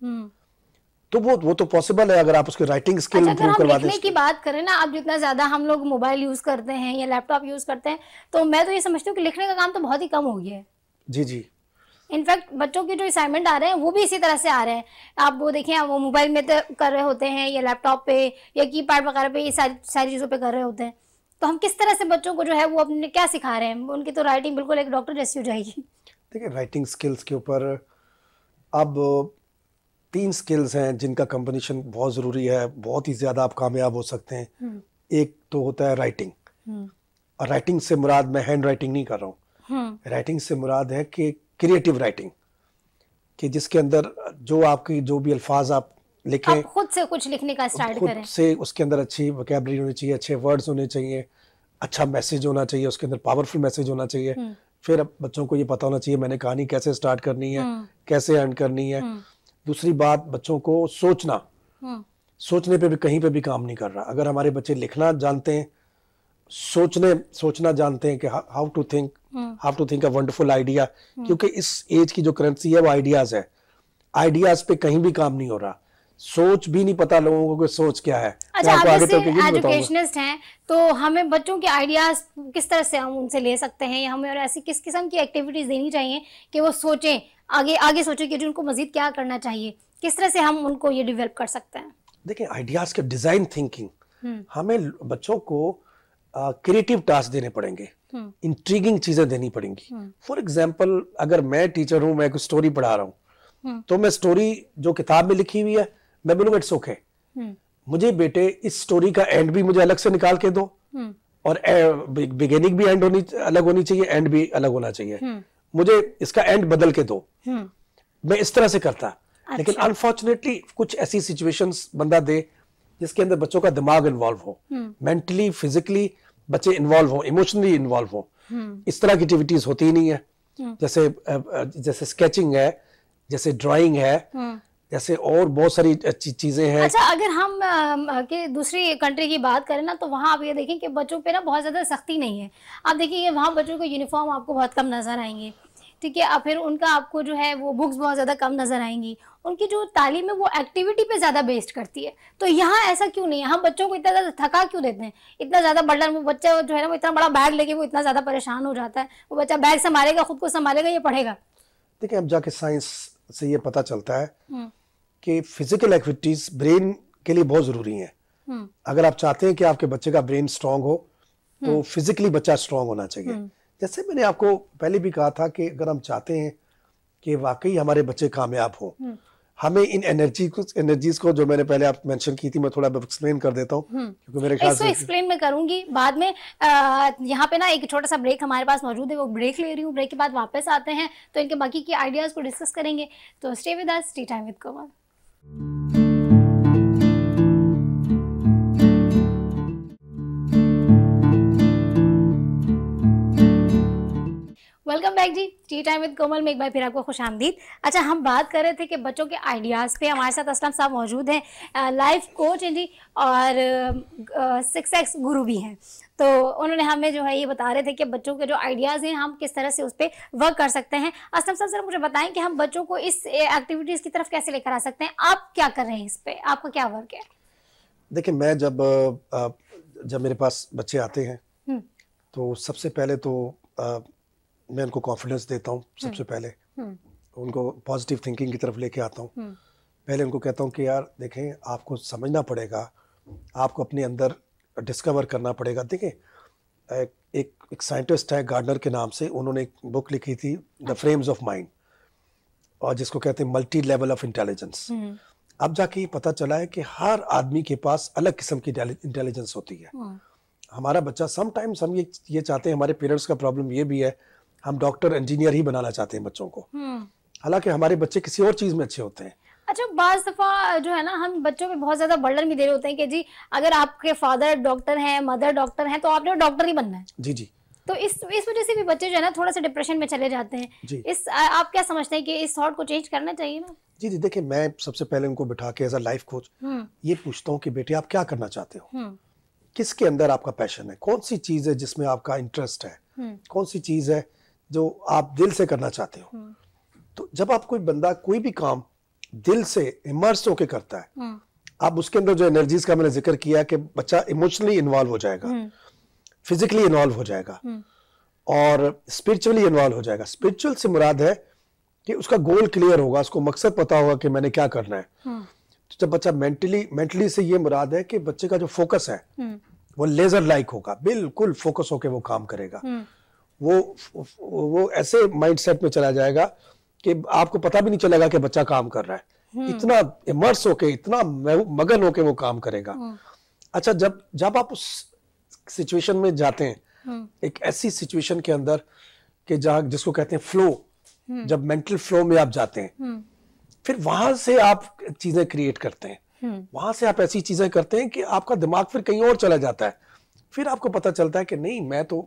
तो वो वो तो पॉसिबल है अगर आप उसकी राइटिंग स्किल अच्छा, करवा हम लिखने की बात करें ना आप जितना ज्यादा हम लोग मोबाइल यूज करते हैं या लैपटॉप यूज करते हैं तो मैं तो ये समझती हूँ कि लिखने का काम तो बहुत ही कम हो गया है जी जी इनफैक्ट बच्चों के जो असाइनमेंट आ रहे हैं वो भी इसी तरह से आ रहे हैं आप वो देखें वो मोबाइल में तो कर रहे होते हैं या लैपटॉप पे या की पैड वगैरह पे ये सारी सारी चीज़ों पे कर रहे होते हैं तो हम किस तरह से बच्चों को जो है वो अपने क्या सिखा रहे हैं उनकी तो राइटिंग बिल्कुल एक डॉक्टर जैसी हो जाएगी देखिए राइटिंग स्किल्स के ऊपर अब तीन स्किल्स हैं जिनका कम्बिनेशन बहुत ज़रूरी है बहुत ही ज़्यादा आप कामयाब हो सकते हैं हम्म। एक तो होता है राइटिंग हम्म। और राइटिंग से मुराद मैं हैंड राइटिंग नहीं कर रहा हूँ राइटिंग हम्म। से मुराद है कि क्रिएटिव राइटिंग कि जिसके अंदर जो आपकी जो भी अल्फाज आप लिखें आप खुद से कुछ लिखने का स्टार्ट खुद करें से उसके अंदर अच्छी वोकेबलरी होनी चाहिए अच्छे वर्ड्स होने चाहिए अच्छा मैसेज होना चाहिए उसके अंदर पावरफुल मैसेज होना चाहिए फिर बच्चों को ये पता होना चाहिए मैंने कहानी कैसे स्टार्ट करनी है कैसे एंड करनी है दूसरी बात बच्चों को सोचना हाँ। सोचने पे भी कहीं पे भी काम नहीं कर रहा अगर हमारे बच्चे लिखना जानते हैं सोचने सोचना जानते हैं कि how to think how to think a wonderful idea क्योंकि इस एज की जो करेंसी है वो आइडियाज है आइडियाज पे कहीं भी काम नहीं हो रहा सोच भी नहीं पता लोगों को सोच क्या है अच्छा तो आगे तो एजुकेशनिस्ट हैं तो हमें बच्चों के आइडियाज किस तरह से हम उनसे ले सकते हैं या हमें और ऐसी किस किस्म की एक्टिविटीज देनी चाहिए कि वो सोचें आगे आगे सोचें कि उनको मजीद क्या करना चाहिए किस तरह से हम उनको ये डिवेलप कर सकते हैं देखिए आइडियाज के डिजाइन थिंकिंग हम्म। हमें बच्चों को क्रिएटिव टास्क देने पड़ेंगे इंट्रीगिंग हम्म। चीजें देनी पड़ेंगी फॉर एग्जाम्पल हम्म। अगर मैं टीचर हूँ मैं एक स्टोरी पढ़ा रहा हूँ तो मैं स्टोरी जो किताब में लिखी हुई है मैं बोलूंगा इट्स ओके मुझे बेटे इस स्टोरी का एंड भी मुझे अलग से निकाल के दो और बिगेनिंग भी एंड होनी अलग होनी चाहिए एंड भी अलग होना चाहिए मुझे इसका एंड बदल के दो हम्म। मैं इस तरह से करता अच्छा। लेकिन अनफॉर्चुनेटली कुछ ऐसी सिचुएशंस बंदा दे जिसके अंदर बच्चों का दिमाग इन्वॉल्व हो मेंटली हम्म। फिजिकली बच्चे इन्वॉल्व हो इमोशनली इन्वॉल्व हो हम्म। इस तरह की एक्टिविटीज होती ही नहीं है जैसे जैसे स्केचिंग है जैसे ड्राइंग है ऐसे और बहुत सारी अच्छी चीज़ें हैं अच्छा अगर हम आ, के दूसरी कंट्री की बात करें ना तो वहाँ आप ये देखें कि बच्चों पे ना बहुत ज़्यादा सख्ती नहीं है आप देखिए वहाँ बच्चों को यूनिफॉर्म आपको बहुत कम नज़र आएंगे ठीक है फिर उनका आपको जो है वो बुक्स बहुत ज़्यादा कम नज़र आएंगी उनकी जो तालीम है वो एक्टिविटी पे ज़्यादा बेस्ड करती है तो यहाँ ऐसा क्यों नहीं है हम बच्चों को इतना ज़्यादा थका क्यों देते हैं इतना ज़्यादा बर्डन वो बच्चा जो है ना वो इतना बड़ा बैग लेके वो इतना ज़्यादा परेशान हो जाता है वो बच्चा बैग संभालेगा खुद को संभालेगा या पढ़ेगा देखिए अब जाके साइंस से ये पता चलता है हम्म। कि फिजिकल एक्टिविटीज ब्रेन के लिए बहुत ज़रूरी है हम्म। अगर आप चाहते हैं कि आपके बच्चे का ब्रेन स्ट्रांग हो तो फिजिकली हम्म। बच्चा स्ट्रांग होना चाहिए हम्म। जैसे मैंने आपको पहले भी कहा था कि अगर हम चाहते हैं कि वाकई हमारे बच्चे कामयाब हों हमें इन एनर्जी को एनर्जीज को जो मैंने पहले आप मेंशन की थी मैं थोड़ा एक्सप्लेन कर देता हूँ क्योंकि मेरे ख्याल से एक्सप्लेन मैं करूंगी बाद में यहाँ पे ना एक छोटा सा ब्रेक हमारे पास मौजूद है वो ब्रेक ले रही हूँ ब्रेक के बाद वापस आते हैं तो इनके बाकी के आइडियाज को डिस्कस करेंगे तो stay with us tea time with Komal welcome back ji tea time with Komal में एक बार फिर आपको खुश आमदीद अच्छा हम बात कर रहे थे कि बच्चों के आइडियाज़ पे हमारे साथ असलम साहब मौजूद हैं लाइफ कोच हैं जी और सिक्स एक्स गुरु भी हैं तो उन्होंने हमें जो है ये बता रहे थे कि बच्चों के जो आइडियाज़ हैं हम किस तरह से उस पर वर्क कर सकते हैं असलम साहब सर मुझे बताएं कि हम बच्चों को इस एक्टिविटीज़ की तरफ कैसे लेकर आ सकते हैं आप क्या कर रहे हैं इस पर आपका क्या वर्क है देखिए मैं जब जब मेरे पास बच्चे आते हैं हम्म। तो सबसे पहले तो आ, मैं उनको कॉन्फिडेंस देता हूँ हम्म। सबसे पहले हम्म। उनको पॉजिटिव थिंकिंग की तरफ लेके आता हूँ पहले उनको कहता हूँ कि यार देखें आपको समझना पड़ेगा आपको अपने अंदर डिस्कवर करना पड़ेगा देखें एक एक, एक साइंटिस्ट है गार्डनर के नाम से उन्होंने एक बुक लिखी थी द फ्रेम्स ऑफ माइंड और जिसको कहते हैं मल्टी लेवल ऑफ इंटेलिजेंस अब जाके ये पता चला है कि हर आदमी के पास अलग किस्म की इंटेलिजेंस होती है हाँ। हमारा बच्चा समटाइम्स हम ये ये चाहते हैं हमारे पेरेंट्स का प्रॉब्लम ये भी है हम डॉक्टर इंजीनियर ही बनाना चाहते हैं बच्चों को हम्म। हालांकि हमारे बच्चे किसी और चीज़ में अच्छे होते हैं अच्छा बाज दफ़ा जो है ना हम बच्चों पे बहुत ज़्यादा बर्डन भी दे रहे होते हैं कि जी अगर आपके फादर डॉक्टर हैं मदर डॉक्टर हैं तो आपने डॉक्टर ही बनना है जी जी तो इस इस वजह से भी बच्चे जो है ना थोड़ा सा डिप्रेशन में चले जाते हैं जी इस आ, आप क्या समझते हैं कि इस थॉट को चेंज करना चाहिए ना जी जी देखिए मैं सबसे पहले उनको बिठा के एज अ लाइफ कोच ये पूछता हूँ कि बेटे आप क्या करना चाहते हो हम्म। किसके अंदर आपका पैशन है कौन सी चीज़ है जिसमें आपका इंटरेस्ट है हम्म। कौन सी चीज़ है जो आप दिल से करना चाहते हो हम्म। तो जब आप कोई बंदा कोई भी काम दिल से इमर्स होके करता है आप हम्म। उसके अंदर जो एनर्जीज का मैंने जिक्र किया कि बच्चा इमोशनली इन्वॉल्व हो जाएगा फिजिकली हम्म। इन्वॉल्व हो जाएगा हम्म। और स्पिरिचुअली इन्वॉल्व हो जाएगा स्पिरिचुअल से मुराद है कि उसका गोल क्लियर होगा उसको मकसद पता होगा कि मैंने क्या करना है तो जब बच्चा मेंटली मेंटली से ये मुराद है कि बच्चे का जो फोकस है वो लेजर लाइक होगा बिल्कुल फोकस होके वो काम करेगा वो वो ऐसे माइंडसेट में चला जाएगा कि आपको पता भी नहीं चलेगा कि बच्चा काम कर रहा है हम्म। इतना इमर्स होके इतना मगन होके वो काम करेगा हम्म। अच्छा जब जब आप उस सिचुएशन में जाते हैं हम्म। एक ऐसी सिचुएशन के अंदर कि जहां जिसको कहते हैं फ्लो जब मेंटल फ्लो में आप जाते हैं फिर वहां से आप चीजें क्रिएट करते हैं वहां से आप ऐसी चीजें करते हैं कि आपका दिमाग फिर कहीं और चला जाता है फिर आपको पता चलता है कि नहीं मैं तो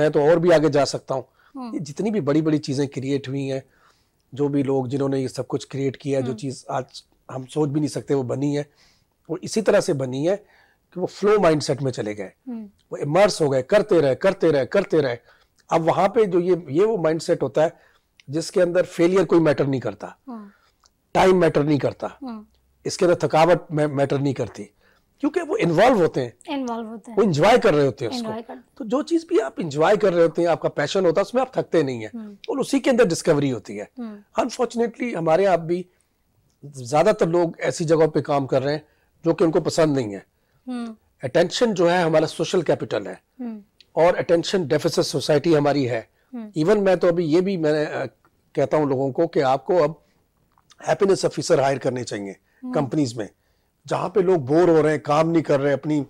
मैं तो और भी आगे जा सकता हूँ जितनी भी बड़ी बड़ी चीजें क्रिएट हुई हैं जो भी लोग जिन्होंने ये सब कुछ क्रिएट किया जो हम्म। चीज़ आज हम सोच भी नहीं सकते वो बनी है वो इसी तरह से बनी है कि वो फ्लो माइंडसेट में चले गए हम्म। वो इमर्स हो गए करते रहे करते रहे करते रहे अब वहां पे जो ये ये वो माइंडसेट होता है जिसके अंदर फेलियर कोई मैटर नहीं करता टाइम हाँ। मैटर नहीं करता हाँ। इसके अंदर थकावट मैटर नहीं करती क्योंकि वो इन्वॉल्व होते हैं इन्वॉल्व होते हैं वो इंजॉय कर रहे होते हैं उसको तो जो चीज भी आप इंजॉय कर रहे होते हैं आपका पैशन होता है उसमें आप थकते नहीं है हम्म। और उसी के अंदर डिस्कवरी होती है अनफॉर्चुनेटली हम्म। हमारे आप भी ज्यादातर लोग ऐसी जगहों पे काम कर रहे हैं जो कि उनको पसंद नहीं है अटेंशन हम्म। जो है हमारा सोशल कैपिटल है और अटेंशन डेफिसिट सोसाइटी हमारी है इवन मैं तो अभी ये भी मैं कहता हूँ लोगों को कि आपको अब हैप्पीनेस ऑफिसर हायर करने चाहिए कंपनीज में जहाँ पे लोग बोर हो रहे हैं काम नहीं कर रहे अपनी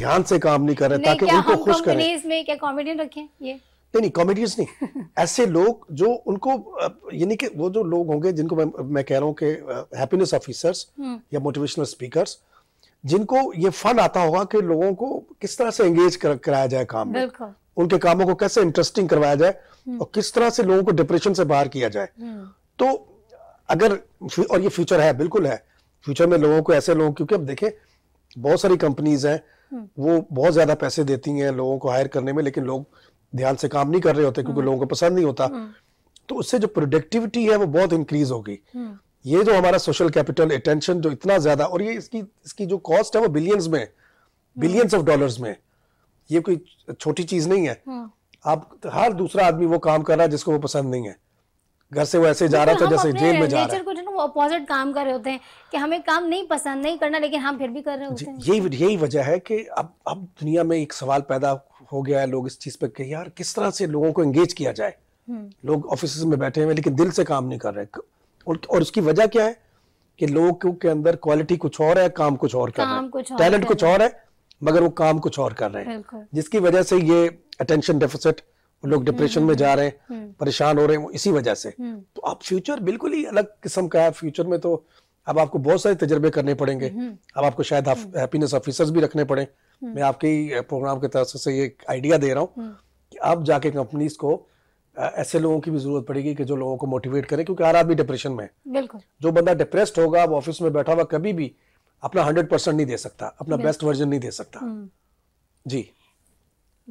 ध्यान से काम नहीं कर रहे ताकि उनको खुश करें में क्या कॉमेडियन रखें ये नहीं नहीं कॉमेडियंस नहीं ऐसे लोग जो उनको यानी कि वो जो लोग होंगे जिनको मैं मैं कह रहा हूँ कि हैप्पीनेस हम्म। ऑफिसर्स या मोटिवेशनल स्पीकर्स जिनको ये फन आता होगा कि लोगों को किस तरह से एंगेज कर, कराया जाए काम में उनके कामों को कैसे इंटरेस्टिंग करवाया जाए हम्म। और किस तरह से लोगों को डिप्रेशन से बाहर किया जाए हम्म। तो अगर और ये फ्यूचर है बिल्कुल है फ्यूचर में लोगों को ऐसे लोग क्योंकि अब देखें बहुत सारी कंपनीज हैं हम्म। वो बहुत ज्यादा पैसे देती हैं लोगों को हायर करने में लेकिन लोग ध्यान से काम नहीं कर रहे होते क्योंकि हम्म। लोगों को पसंद नहीं होता हम्म। तो उससे जो प्रोडक्टिविटी है वो बहुत इंक्रीज होगी ये जो हमारा सोशल कैपिटल अटेंशन जो इतना ज्यादा और ये इसकी इसकी जो कॉस्ट है वो बिलियंस में बिलियंस ऑफ डॉलर्स में ये कोई छोटी चीज नहीं है आप हर दूसरा आदमी वो काम कर रहा है जिसको वो पसंद नहीं है घर से वो ऐसे जा रहा था जैसे जेल में जा रहा है को जो अपोजिट काम कर रहे होते हैं कि हमें काम नहीं पसंद नहीं करना लेकिन हम फिर भी कर रहे होते हैं यही यही वजह है कि अब अब दुनिया में एक सवाल पैदा हो गया है लोग इस चीज़ पे कि यार किस तरह से लोगों को एंगेज किया जाए हम्म। लोग ऑफिस में बैठे हुए लेकिन दिल से काम नहीं कर रहे और उसकी वजह क्या है कि लोगों के अंदर क्वालिटी कुछ और है काम कुछ और कर रहे हैं टैलेंट कुछ और है मगर वो काम कुछ और कर रहे हैं जिसकी वजह से ये अटेंशन डेफिसिट लोग डिप्रेशन में जा रहे हैं हम्म, हम्म। परेशान हो रहे हैं इसी वजह से हम्म। तो आप फ्यूचर बिल्कुल ही अलग किस्म का है फ्यूचर में तो अब आपको बहुत सारे तजर्बे करने पड़ेंगे अब आपको शायद हैप्पीनेस ऑफिसर्स भी रखने पड़े मैं आपके प्रोग्राम के तरफ से ये आइडिया दे रहा हूँ कि आप जाके कंपनीज को ऐसे लोगों की भी जरूरत पड़ेगी कि जो लोगों को मोटिवेट करें क्योंकि हर आदमी डिप्रेशन में बिल्कुल जो बंदा डिप्रेस्ड होगा वो ऑफिस में बैठा हुआ कभी भी अपना हंड्रेड परसेंट नहीं दे सकता अपना बेस्ट वर्जन नहीं दे सकता जी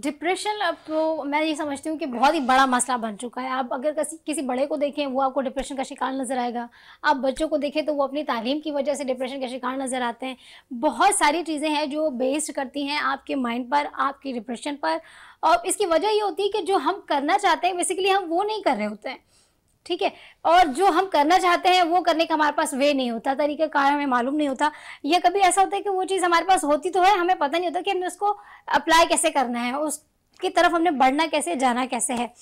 डिप्रेशन अब तो मैं ये समझती हूँ कि बहुत ही बड़ा मसला बन चुका है आप अगर किसी किसी बड़े को देखें वो आपको डिप्रेशन का शिकार नज़र आएगा आप बच्चों को देखें तो वो अपनी तालीम की वजह से डिप्रेशन का शिकार नज़र आते हैं बहुत सारी चीज़ें हैं जो बेस्ड करती हैं आपके माइंड पर आपके डिप्रेशन पर और इसकी वजह ये होती है कि जो हम करना चाहते हैं बेसिकली हम वो नहीं कर रहे होते हैं ठीक है और जो हम करना चाहते हैं वो करने का हमारे पास वे नहीं होता तरीका कार हमें मालूम नहीं होता या कभी ऐसा होता है कि वो चीज़ हमारे पास होती तो है हमें पता नहीं होता कि हमने उसको अप्लाई कैसे करना है उसकी तरफ हमने बढ़ना कैसे जाना कैसे है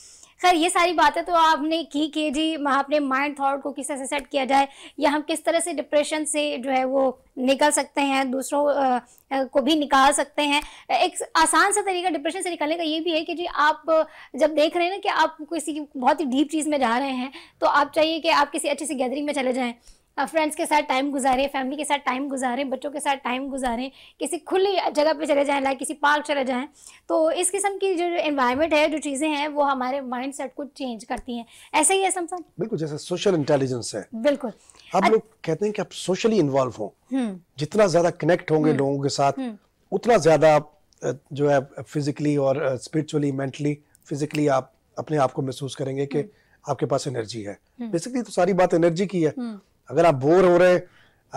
खैर ये सारी बातें तो आपने की कि जी अपने माइंड थॉट को किस तरह से सेट किया जाए या हम किस तरह से डिप्रेशन से जो है वो निकल सकते हैं दूसरों को भी निकाल सकते हैं एक आसान सा तरीका डिप्रेशन से निकालने का ये भी है कि जी आप जब देख रहे हैं ना कि आप किसी बहुत ही डीप चीज़ में जा रहे हैं तो आप चाहिए कि आप किसी अच्छे से गैदरिंग में चले जाएँ फ्रेंड्स के साथ टाइम गुजारें फैमिली के साथ टाइम गुजारें बच्चों के साथ टाइम गुजारें किसी खुली जगह पे चले जाएं लाइक किसी पार्क चले जाएं तो इस किस्म की जो इन्वायरमेंट है जो चीज़ें हैं वो हमारे माइंड सेट को चेंज करती हैं ऐसे ही है समसन बिल्कुल जैसे सोशल इंटेलिजेंस है बिल्कुल आप लोग कहते हैं कि आप सोशली इन्वॉल्व हों हम्म। जितना ज़्यादा कनेक्ट होंगे हम्म। लोगों के साथ हम्म। उतना ज़्यादा जो है फिजिकली और स्पिरिचुअली मेंटली फिजिकली आप अपने आप को महसूस करेंगे कि आपके पास एनर्जी है बेसिकली तो सारी बात एनर्जी की है अगर आप बोर हो रहे हैं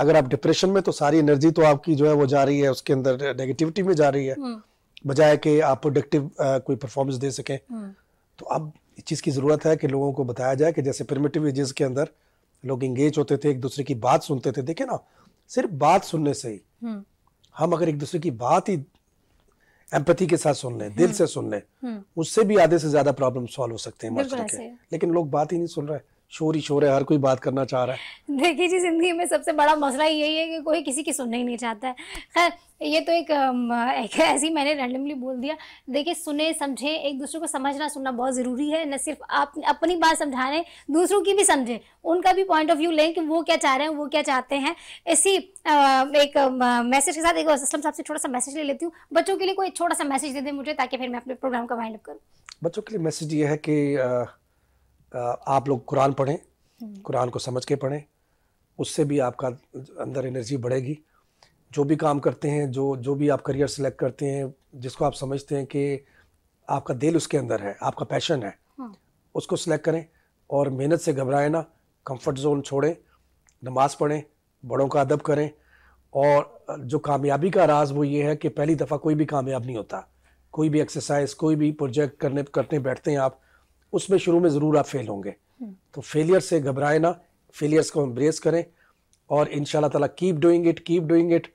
अगर आप डिप्रेशन में तो सारी एनर्जी तो आपकी जो है वो जा रही है उसके अंदर नेगेटिविटी में जा रही है हम्म। बजाय कि आप प्रोडक्टिव कोई परफॉर्मेंस दे सकें हम्म। तो अब इस चीज़ की ज़रूरत है कि लोगों को बताया जाए कि जैसे प्रिमेटिव एजेस के अंदर लोग इंगेज होते थे एक दूसरे की बात सुनते थे देखे ना सिर्फ बात सुनने से ही हम्म। हम अगर एक दूसरे की बात ही एम्पति के साथ सुन लें दिल से सुन लें उससे भी आधे से ज्यादा प्रॉब्लम सॉल्व हो सकते हैं के लेकिन लोग बात ही नहीं सुन रहे शोर ही शोर है हर कोई बात करना चाह रहा है देखिए जी जिंदगी में सबसे बड़ा मसला यही है कि कोई किसी की सुनना ही नहीं चाहता है खैर ये तो एक, एक ऐसी मैंने रैंडमली बोल दिया देखिए सुने समझे एक दूसरे को समझना सुनना बहुत ज़रूरी है न सिर्फ आप अपनी बात समझाने दूसरों की भी समझें उनका भी पॉइंट ऑफ व्यू लें कि वो क्या चाह रहे हैं वो क्या चाहते हैं इसी एक मैसेज के साथ एक असलम साहब से छोटा सा मैसेज ले लेती हूँ बच्चों के लिए कोई छोटा सा मैसेज दे दें मुझे ताकि फिर मैं अपने प्रोग्राम का वाइंड अप करूँ बच्चों के लिए मैसेज ये है कि आप लोग कुरान पढ़ें हम्म। कुरान को समझ के पढ़ें उससे भी आपका अंदर एनर्जी बढ़ेगी जो भी काम करते हैं जो जो भी आप करियर सेलेक्ट करते हैं जिसको आप समझते हैं कि आपका दिल उसके अंदर है आपका पैशन है हाँ। उसको सिलेक्ट करें और मेहनत से घबराएं ना कंफर्ट जोन छोड़ें नमाज पढ़ें बड़ों का अदब करें और जो कामयाबी का राज वो ये है कि पहली दफ़ा कोई भी कामयाब नहीं होता कोई भी एक्सरसाइज कोई भी प्रोजेक्ट करने करने बैठते हैं आप उसमें शुरू में ज़रूर आप फेल होंगे हम्म। तो फेलियर से घबराए ना फेलियर्स को एम्ब्रेस करें और इन ताला keep doing it keep doing it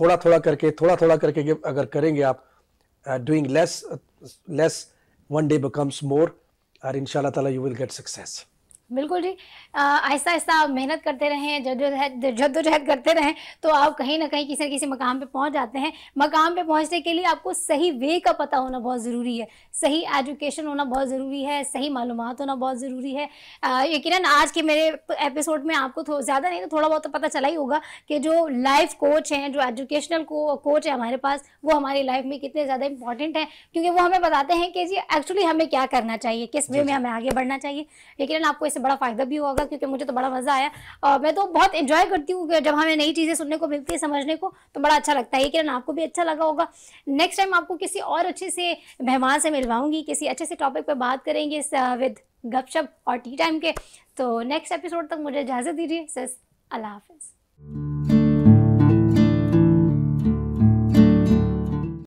थोड़ा थोड़ा करके थोड़ा थोड़ा करके अगर करेंगे आप doing less less one day becomes more और इन ताला यू विल गेट सक्सेस बिल्कुल जी आहिस्ता ऐसा आप मेहनत करते रहें जद्दोजहद जद्दोजहद करते रहें तो आप कहीं ना कहीं किसी न किसी मकाम पे पहुंच जाते हैं मकाम पे पहुंचने के लिए आपको सही वे का पता होना बहुत ज़रूरी है सही एजुकेशन होना बहुत ज़रूरी है सही मालूम होना बहुत ज़रूरी है यकीन आज के मेरे एपिसोड में आपको ज़्यादा नहीं तो थोड़ा बहुत तो पता चला ही होगा कि जो लाइफ कोच हैं जो एजुकेशनल को, कोच है हमारे पास वो हमारी लाइफ में कितने ज़्यादा इंपॉर्टेंट हैं क्योंकि वो हमें बताते हैं कि जी एक्चुअली हमें क्या करना चाहिए किस वे में हमें आगे बढ़ना चाहिए लेकिन आपको इस से बड़ा फ़ायदा भी होगा क्योंकि मुझे तो बड़ा मज़ा आया और मैं तो बहुत इंजॉय करती हूँ जब हमें नई चीज़ें सुनने को मिलती है समझने को तो बड़ा अच्छा लगता है किरण आपको भी अच्छा लगा होगा नेक्स्ट टाइम आपको किसी और अच्छे से मेहमान से मिलवाऊंगी किसी अच्छे से टॉपिक पर बात करेंगे विद गपशप और टी टाइम के तो नेक्स्ट एपिसोड तक मुझे इजाज़त दीजिए सस अल्लाह हाफिज़